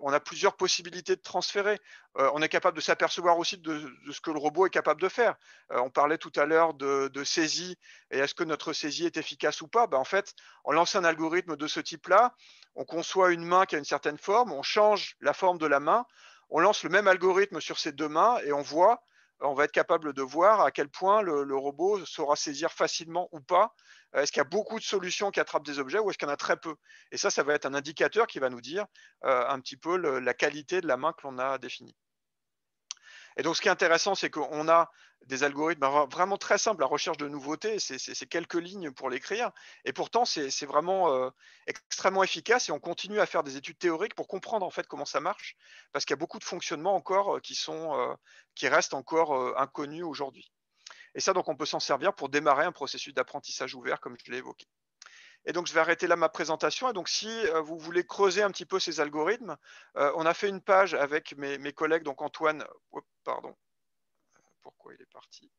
on a plusieurs possibilités de transférer. on est capable de s'apercevoir aussi de, ce que le robot est capable de faire. on parlait tout à l'heure de, saisie, et est-ce que notre saisie est efficace ou pas ben, En fait, on lance un algorithme de ce type-là, on conçoit une main qui a une certaine forme, on change la forme de la main, on lance le même algorithme sur ces deux mains et on voit, on va être capable de voir à quel point le, robot saura saisir facilement ou pas. Euh, est-ce qu'il y a beaucoup de solutions qui attrapent des objets ou est-ce qu'il y en a très peu Et ça, ça va être un indicateur qui va nous dire euh, un petit peu la qualité de la main que l'on a définie. Et donc, ce qui est intéressant, c'est qu'on a des algorithmes vraiment très simples, à recherche de nouveautés, c'est quelques lignes pour l'écrire. Et pourtant, c'est vraiment euh, extrêmement efficace et on continue à faire des études théoriques pour comprendre en fait comment ça marche, parce qu'il y a beaucoup de fonctionnements encore euh, qui, euh, qui restent encore inconnus aujourd'hui. Et ça, donc, on peut s'en servir pour démarrer un processus d'apprentissage ouvert, comme je l'ai évoqué. Et donc, je vais arrêter là ma présentation. Et donc, si euh, vous voulez creuser un petit peu ces algorithmes, euh, on a fait une page avec mes, collègues, donc Antoine, oh, pardon, pourquoi il est parti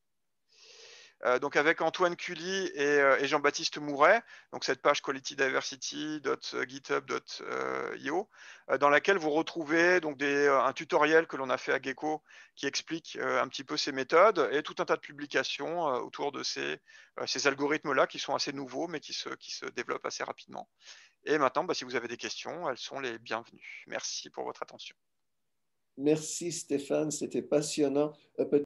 euh, donc avec Antoine Cully euh, et, Jean-Baptiste Mouret, donc cette page qualitydiversity.github.io, euh, dans laquelle vous retrouvez donc un tutoriel que l'on a fait à Gecko qui explique un petit peu ces méthodes et tout un tas de publications autour de ces, algorithmes-là qui sont assez nouveaux mais qui se, qui se développent assez rapidement. Et maintenant, bah, si vous avez des questions, elles sont les bienvenues. Merci pour votre attention. Merci Stéphane, c'était passionnant.